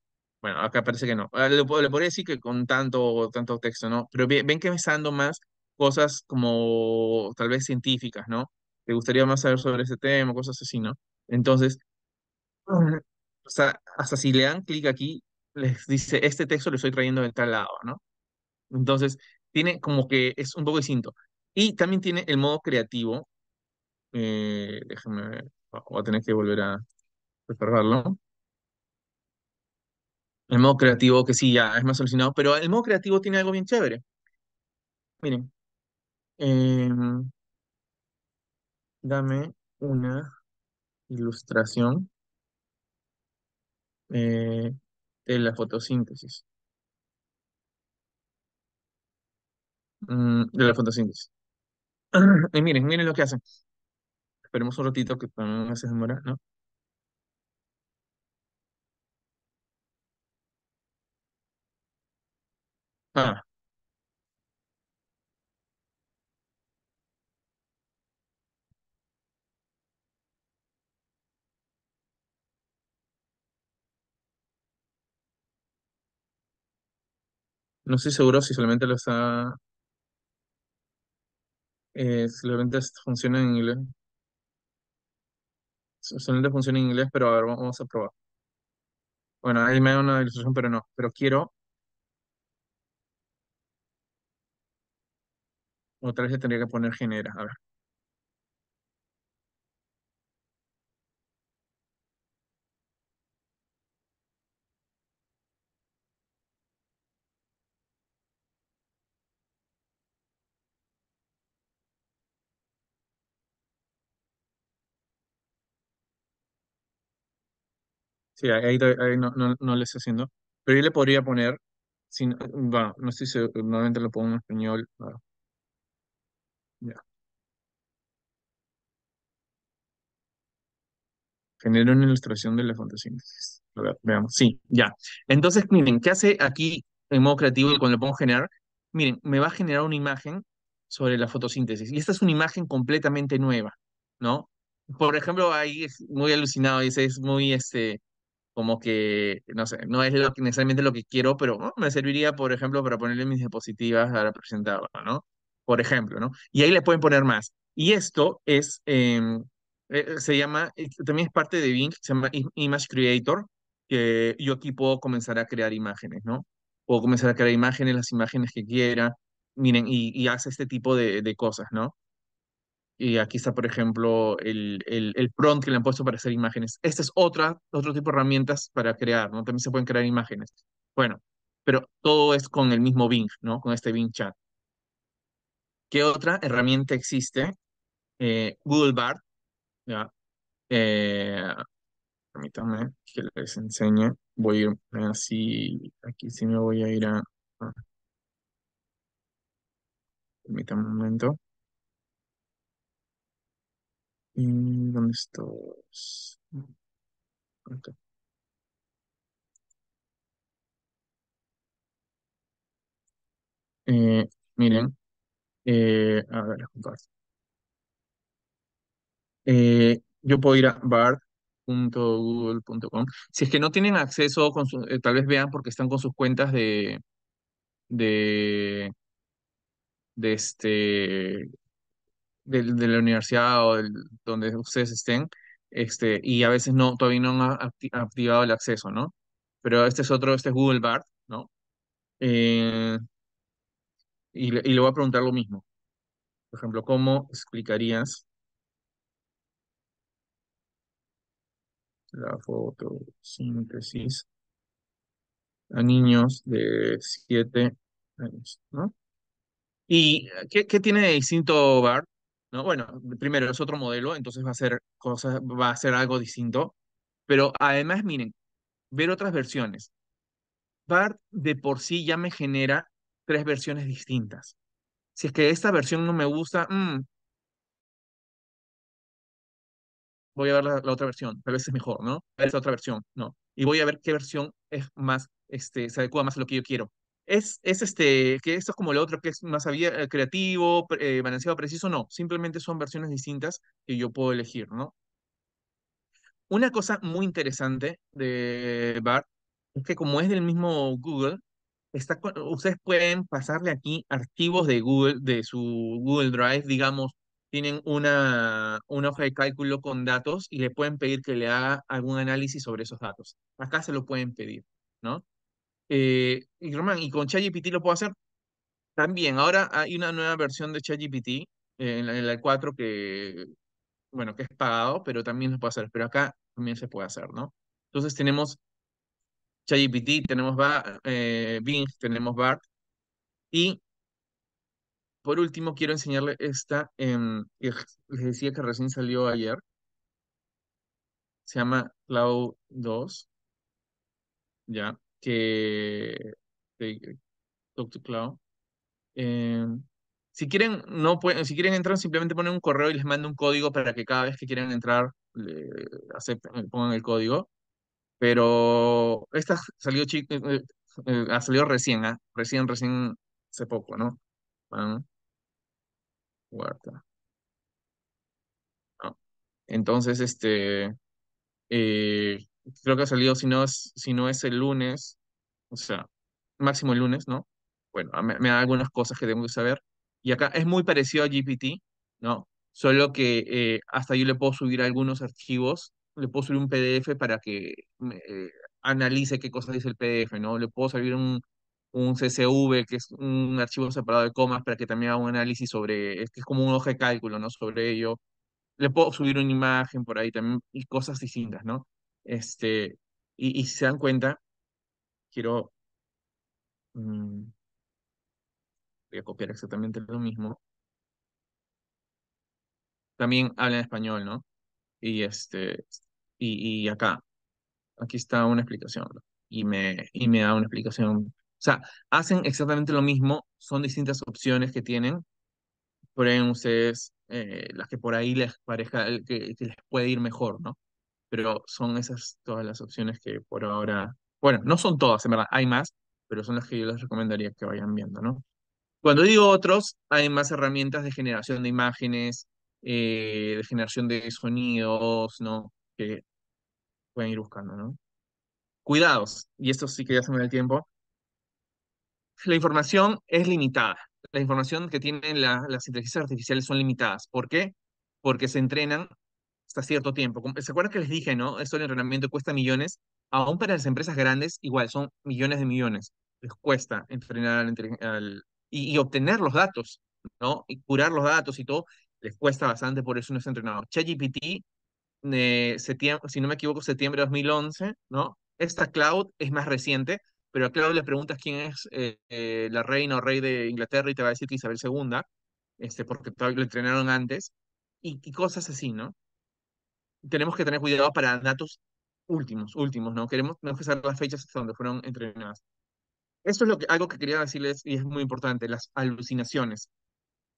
Bueno, acá parece que no. Ah, le, le podría decir que con tanto, tanto texto, ¿no? Pero ven, ven que me está dando más cosas como tal vez científicas, ¿no? Te gustaría más saber sobre ese tema, cosas así, ¿no? Entonces, o sea, hasta si le dan clic aquí, les dice, este texto lo estoy trayendo de tal lado, ¿no? Entonces, tiene como que es un poco distinto. Y también tiene el modo creativo. déjenme eh, déjame ver, voy a tener que volver a cerrarlo El modo creativo, que sí, ya es más solucionado, pero el modo creativo tiene algo bien chévere. Miren. Em, dame una ilustración eh, de la fotosíntesis. Mm, de la fotosíntesis. [clears throat] y miren, miren lo que hacen. Esperemos un ratito que no se demora, ¿no? Ah. No estoy seguro si solamente lo está, eh, solamente funciona en inglés. Solamente funciona en inglés, pero a ver, vamos a probar. Bueno, ahí me da una ilustración, pero no. Pero quiero, otra vez tendría que poner genera. A ver. Sí, ahí, no, no, no estoy haciendo. Pero yo le podría poner, bueno, no sé si normalmente lo pongo en español. Ah. ya. Genera una ilustración de la fotosíntesis. Veamos, sí, ya. Entonces, miren, ¿qué hace aquí en modo creativo y cuando lo pongo generar? Miren, me va a generar una imagen sobre la fotosíntesis. Y esta es una imagen completamente nueva, ¿no? Por ejemplo, ahí es muy alucinado, es muy este, como que, no sé, no es lo necesariamente lo que quiero, pero oh, me serviría, por ejemplo, para ponerle mis diapositivas la presentarla, ¿no? Por ejemplo, ¿no? Y ahí le pueden poner más. Y esto es, em, eh, eh, se llama, eh, también es parte de Bing, se llama Image Creator, que yo aquí puedo comenzar a crear imágenes, ¿no? Puedo comenzar a crear imágenes, las imágenes que quiera, miren, y, hace este tipo de, de cosas, ¿no? Y aquí está, por ejemplo, el, el, el, prompt que le han puesto para hacer imágenes. Este es otra, otro tipo de herramientas para crear, ¿no? También se pueden crear imágenes. Bueno, pero todo es con el mismo Bing, ¿no? Con este Bing Chat. ¿Qué otra herramienta existe? Eh, Google Bard. ¿ya? Eh, permítame que les enseñe. Voy a ir así, aquí sí me voy a ir a... Permítame un momento. Mm, ¿Dónde estás? Eh, miren, eh, a ver, eh, yo puedo ir a bar.google.com. Si es que no tienen acceso, con tal vez vean porque están con sus cuentas de, de, de este, de, la universidad o del, donde ustedes estén, este, y a veces no, todavía no han activado el acceso, ¿no? Pero este es otro, este es Google Bard, ¿no? Eh, y, le, voy a preguntar lo mismo. Por ejemplo, ¿cómo explicarías la fotosíntesis a niños de 7 años, ¿no? ¿Y qué, qué tiene de distinto Bart? Bueno, primero es otro modelo, entonces va a ser va a algo distinto, pero además, miren, ver otras versiones. BART de por sí ya me genera tres versiones distintas. Si es que esta versión no me gusta, mm. voy a ver la, otra versión, tal vez es mejor, ¿no? Esta otra versión, ¿no? Y voy a ver qué versión es más, este, se adecua más a lo que yo quiero. Es, este, que esto es como lo otro, que es más eh, creativo, eh, balanceado, preciso, no. Simplemente son versiones distintas que yo puedo elegir, ¿no? Una cosa muy interesante de BART es que como es del mismo Google, está, ustedes pueden pasarle aquí archivos de Google, de su Google Drive, digamos, tienen una, una hoja de cálculo con datos y le pueden pedir que le haga algún análisis sobre esos datos. Acá se lo pueden pedir, ¿no? Eh, y ¿y con ChatGPT lo puedo hacer? También, ahora hay una nueva versión de ChatGPT, eh, en, la, 4 que, bueno, que es pagado, pero también lo puedo hacer, pero acá también se puede hacer, ¿no? Entonces tenemos ChatGPT, tenemos eh, Bing, tenemos BART, y por último quiero enseñarle esta, em, les decía que recién salió ayer, se llama Cloud 2, ya, que eh, si quieren, no pueden, si quieren entrar, simplemente ponen un correo y les mando un código para que cada vez que quieran entrar, pongan el código. Pero esta salió chico, ha eh, eh, ah, salido recién, ¿eh? recién, recién hace poco, ¿no? Ah, entonces, este, eh, creo que ha salido, si no es, si no es el lunes, o sea, máximo el lunes, ¿no? Bueno, me, me da algunas cosas que tengo que saber. Y acá es muy parecido a GPT, ¿no? Solo que eh, hasta yo le puedo subir algunos archivos, le puedo subir un PDF para que eh, analice qué cosas dice el PDF, ¿no? Le puedo subir un, un CSV, que es un archivo separado de comas, para que también haga un análisis sobre, es que es como un hoja de cálculo, ¿no? Sobre ello. Le puedo subir una imagen por ahí también y cosas distintas, ¿no? Este, y, y si se dan cuenta, quiero... Mm, voy a copiar exactamente lo mismo. También hablan español, ¿no? Y este, y, y acá, aquí está una explicación, y me, y me da una explicación. O sea, hacen exactamente lo mismo, son distintas opciones que tienen. Prueben ustedes eh, las que por ahí les parezca que, les puede ir mejor, ¿no? pero son esas todas las opciones que por ahora, bueno, no son todas, en verdad, hay más, pero son las que yo les recomendaría que vayan viendo, ¿no? Cuando digo otros, hay más herramientas de generación de imágenes, eh, de generación de sonidos, ¿no? Que pueden ir buscando, ¿no? Cuidados, y esto sí que ya se me da el tiempo. La información es limitada. La información que tienen las inteligencias artificiales son limitadas. ¿Por qué? Porque se entrenan cierto tiempo. ¿Se acuerdan que les dije, no? Esto del entrenamiento cuesta millones. Aún para las empresas grandes, igual, son millones de millones. Les cuesta entrenar al, y, obtener los datos, ¿no? Y curar los datos y todo, les cuesta bastante, por eso no es entrenado. ChatGPT, eh, si no me equivoco, septiembre de 2011, ¿no? Esta cloud es más reciente, pero a cloud le preguntas quién es eh, eh, la reina o rey de Inglaterra y te va a decir que Isabel II, este, porque todavía lo entrenaron antes, y, y, cosas así, ¿no? tenemos que tener cuidado para datos últimos, últimos, ¿no? Queremos, no las fechas donde fueron entrenadas. Esto es lo que, algo que quería decirles y es muy importante, las alucinaciones.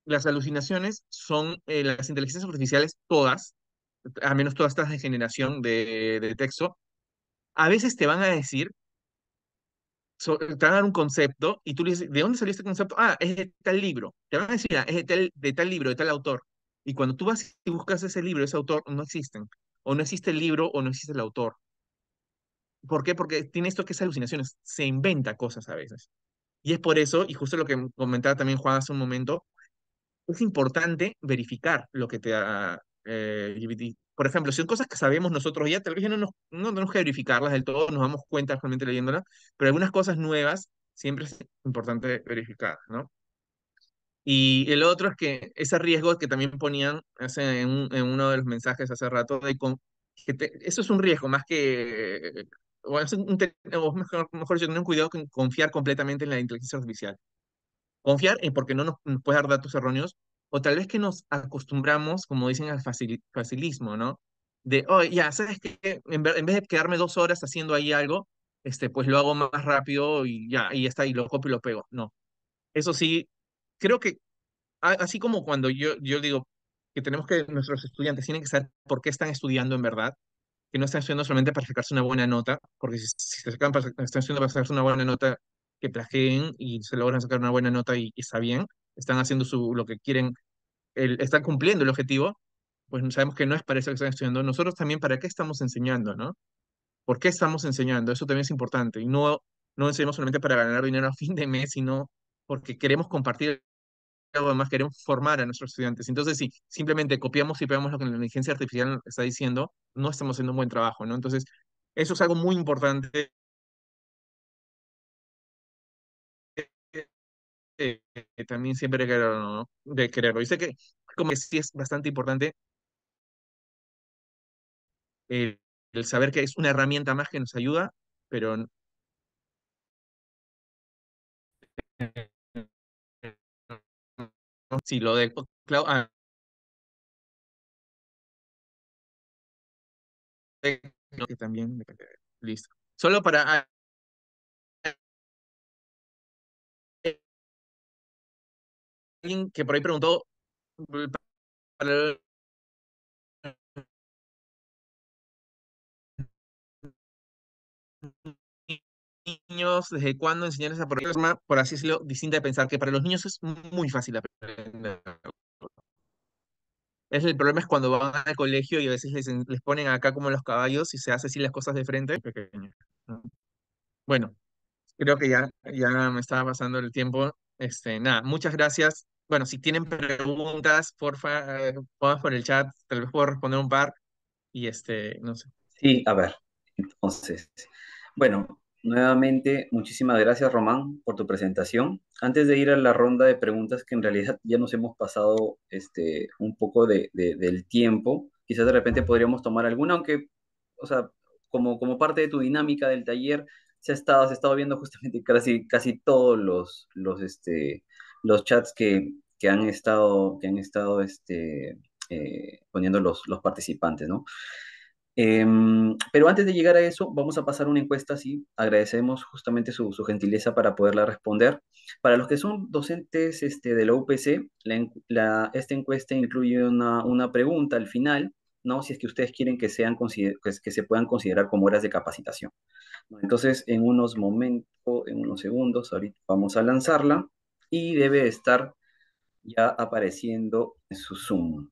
Las alucinaciones son eh, las inteligencias artificiales, todas, a menos todas estas de generación de, de texto, a veces te van a decir, te van a dar un concepto y tú le dices, ¿de dónde salió este concepto? Ah, es de tal libro. Te van a decir, ah, es de de tal libro, de tal autor. Y cuando tú vas y buscas ese libro, ese autor, no existen. O no existe el libro o no existe el autor. ¿Por qué? Porque tiene esto que es alucinaciones. Se inventa cosas a veces. Y es por eso, y justo lo que comentaba también Juan hace un momento, es importante verificar lo que te da ah, eh, Por ejemplo, si son cosas que sabemos nosotros ya, tal vez ya no, nos, no tenemos que verificarlas del todo, nos damos cuenta realmente leyéndolas, pero algunas cosas nuevas siempre es importante verificar, ¿no? Y el otro es que ese riesgo que también ponían hace, en, uno de los mensajes hace rato, con, que eso es un riesgo más que, o, mejor, mejor tener cuidado con confiar completamente en la inteligencia artificial. Confiar en porque no nos, puede dar datos erróneos, o tal vez que nos acostumbramos, como dicen, al facilismo, ¿no? De, oh, ya, ¿sabes que En, vez de quedarme dos horas haciendo ahí algo, este, pues lo hago más rápido y ya, y ya está, y lo copio y lo pego. No. Eso sí, creo que así como cuando yo, yo digo que tenemos que, nuestros estudiantes tienen que saber por qué están estudiando en verdad, que no están estudiando solamente para sacarse una buena nota, porque si, se sacan para, están estudiando para sacarse una buena nota, que plajeen y se logran sacar una buena nota y, está bien, están haciendo su, lo que quieren, el, están cumpliendo el objetivo, pues sabemos que no es para eso que están estudiando. Nosotros también, ¿para qué estamos enseñando, no? ¿Por qué estamos enseñando? Eso también es importante. Y no, no enseñamos solamente para ganar dinero a fin de mes, sino porque queremos compartir algo más, queremos formar a nuestros estudiantes. Entonces, si simplemente copiamos y pegamos lo que la inteligencia artificial está diciendo, no estamos haciendo un buen trabajo, ¿no? Entonces, eso es algo muy importante. Eh, eh, también siempre de quererlo, ¿no? De Y sé que como que sí es bastante importante el saber que es una herramienta más que nos ayuda, pero si lo dejo también ah que también listo solo para alguien que por ahí preguntó mm, para niños, desde cuándo enseñarles a programar, por así decirlo, distinta de pensar, que para los niños es muy fácil aprender. Es el problema es cuando van al colegio y a veces les, ponen acá como los caballos y se hace así las cosas de frente. Bueno, creo que ya, ya me estaba pasando el tiempo. Este, nada, muchas gracias. Bueno, si tienen preguntas, porfa, favor, eh, pongan por el chat, tal vez puedo responder un par. Y este, no sé. Sí, a ver, entonces. Bueno, Nuevamente, muchísimas gracias, Román, por tu presentación. Antes de ir a la ronda de preguntas, que en realidad ya nos hemos pasado este, un poco del tiempo, quizás de repente podríamos tomar alguna, aunque, o sea, como, como parte de tu dinámica del taller, se ha estado, se estado viendo justamente [laughs] casi, casi todos los, los, este, los chats que, que han estado, que han estado este, eh, poniendo los, los participantes, ¿no? Em, pero antes de llegar a eso, vamos a pasar una encuesta, sí, agradecemos justamente su, gentileza para poderla responder. Para los que son docentes este, de la UPC, la, esta encuesta incluye una, pregunta al final, ¿no? si es que ustedes quieren que, sean que, que se puedan considerar como horas de capacitación. Entonces, en unos momentos, en unos segundos, ahorita vamos a lanzarla y debe estar ya apareciendo en su Zoom.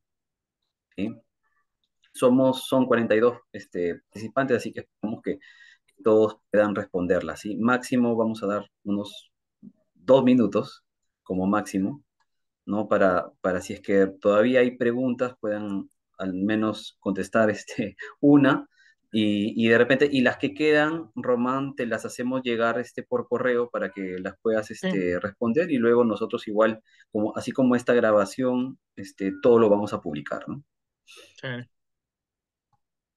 ¿sí? Somos, son 42 este, participantes, así que esperamos que todos puedan responderlas. ¿sí? Máximo vamos a dar unos dos minutos como máximo, ¿no? Para, para si es que todavía hay preguntas, puedan al menos contestar [laughs] este, una. Y, y, de repente, y las que quedan, Román, te las hacemos llegar este, por correo para que las puedas este, responder y luego nosotros igual, como, así como esta grabación, este, todo lo vamos a publicar, ¿no?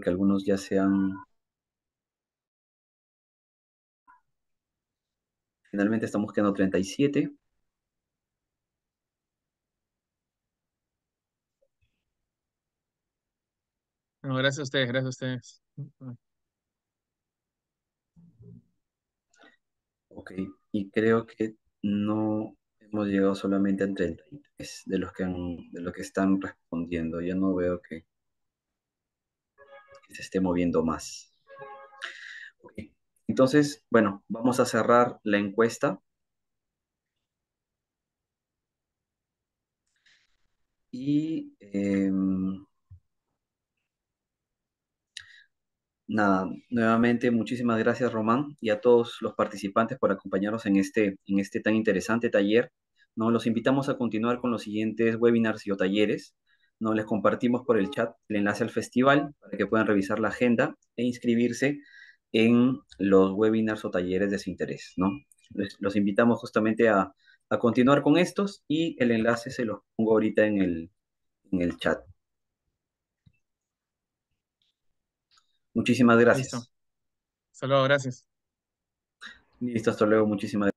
que algunos ya sean... Finalmente estamos quedando 37. No, gracias a ustedes, gracias a ustedes. Ok, y creo que no hemos llegado solamente a 33 de los que, de los que están respondiendo. Yo no veo que se esté moviendo más. Entonces, bueno, vamos a cerrar la encuesta. Y em, nada, nuevamente muchísimas gracias Román y a todos los participantes por acompañarnos en este, en este tan interesante taller. ¿no? Los invitamos a continuar con los siguientes webinars y o talleres. ¿no? Les compartimos por el chat el enlace al festival para que puedan revisar la agenda e inscribirse en los webinars o talleres de su interés, ¿no? los invitamos justamente a, continuar con estos y el enlace se los pongo ahorita en el, en el chat. Muchísimas gracias. Hasta luego, gracias. Listo, hasta luego, muchísimas gracias.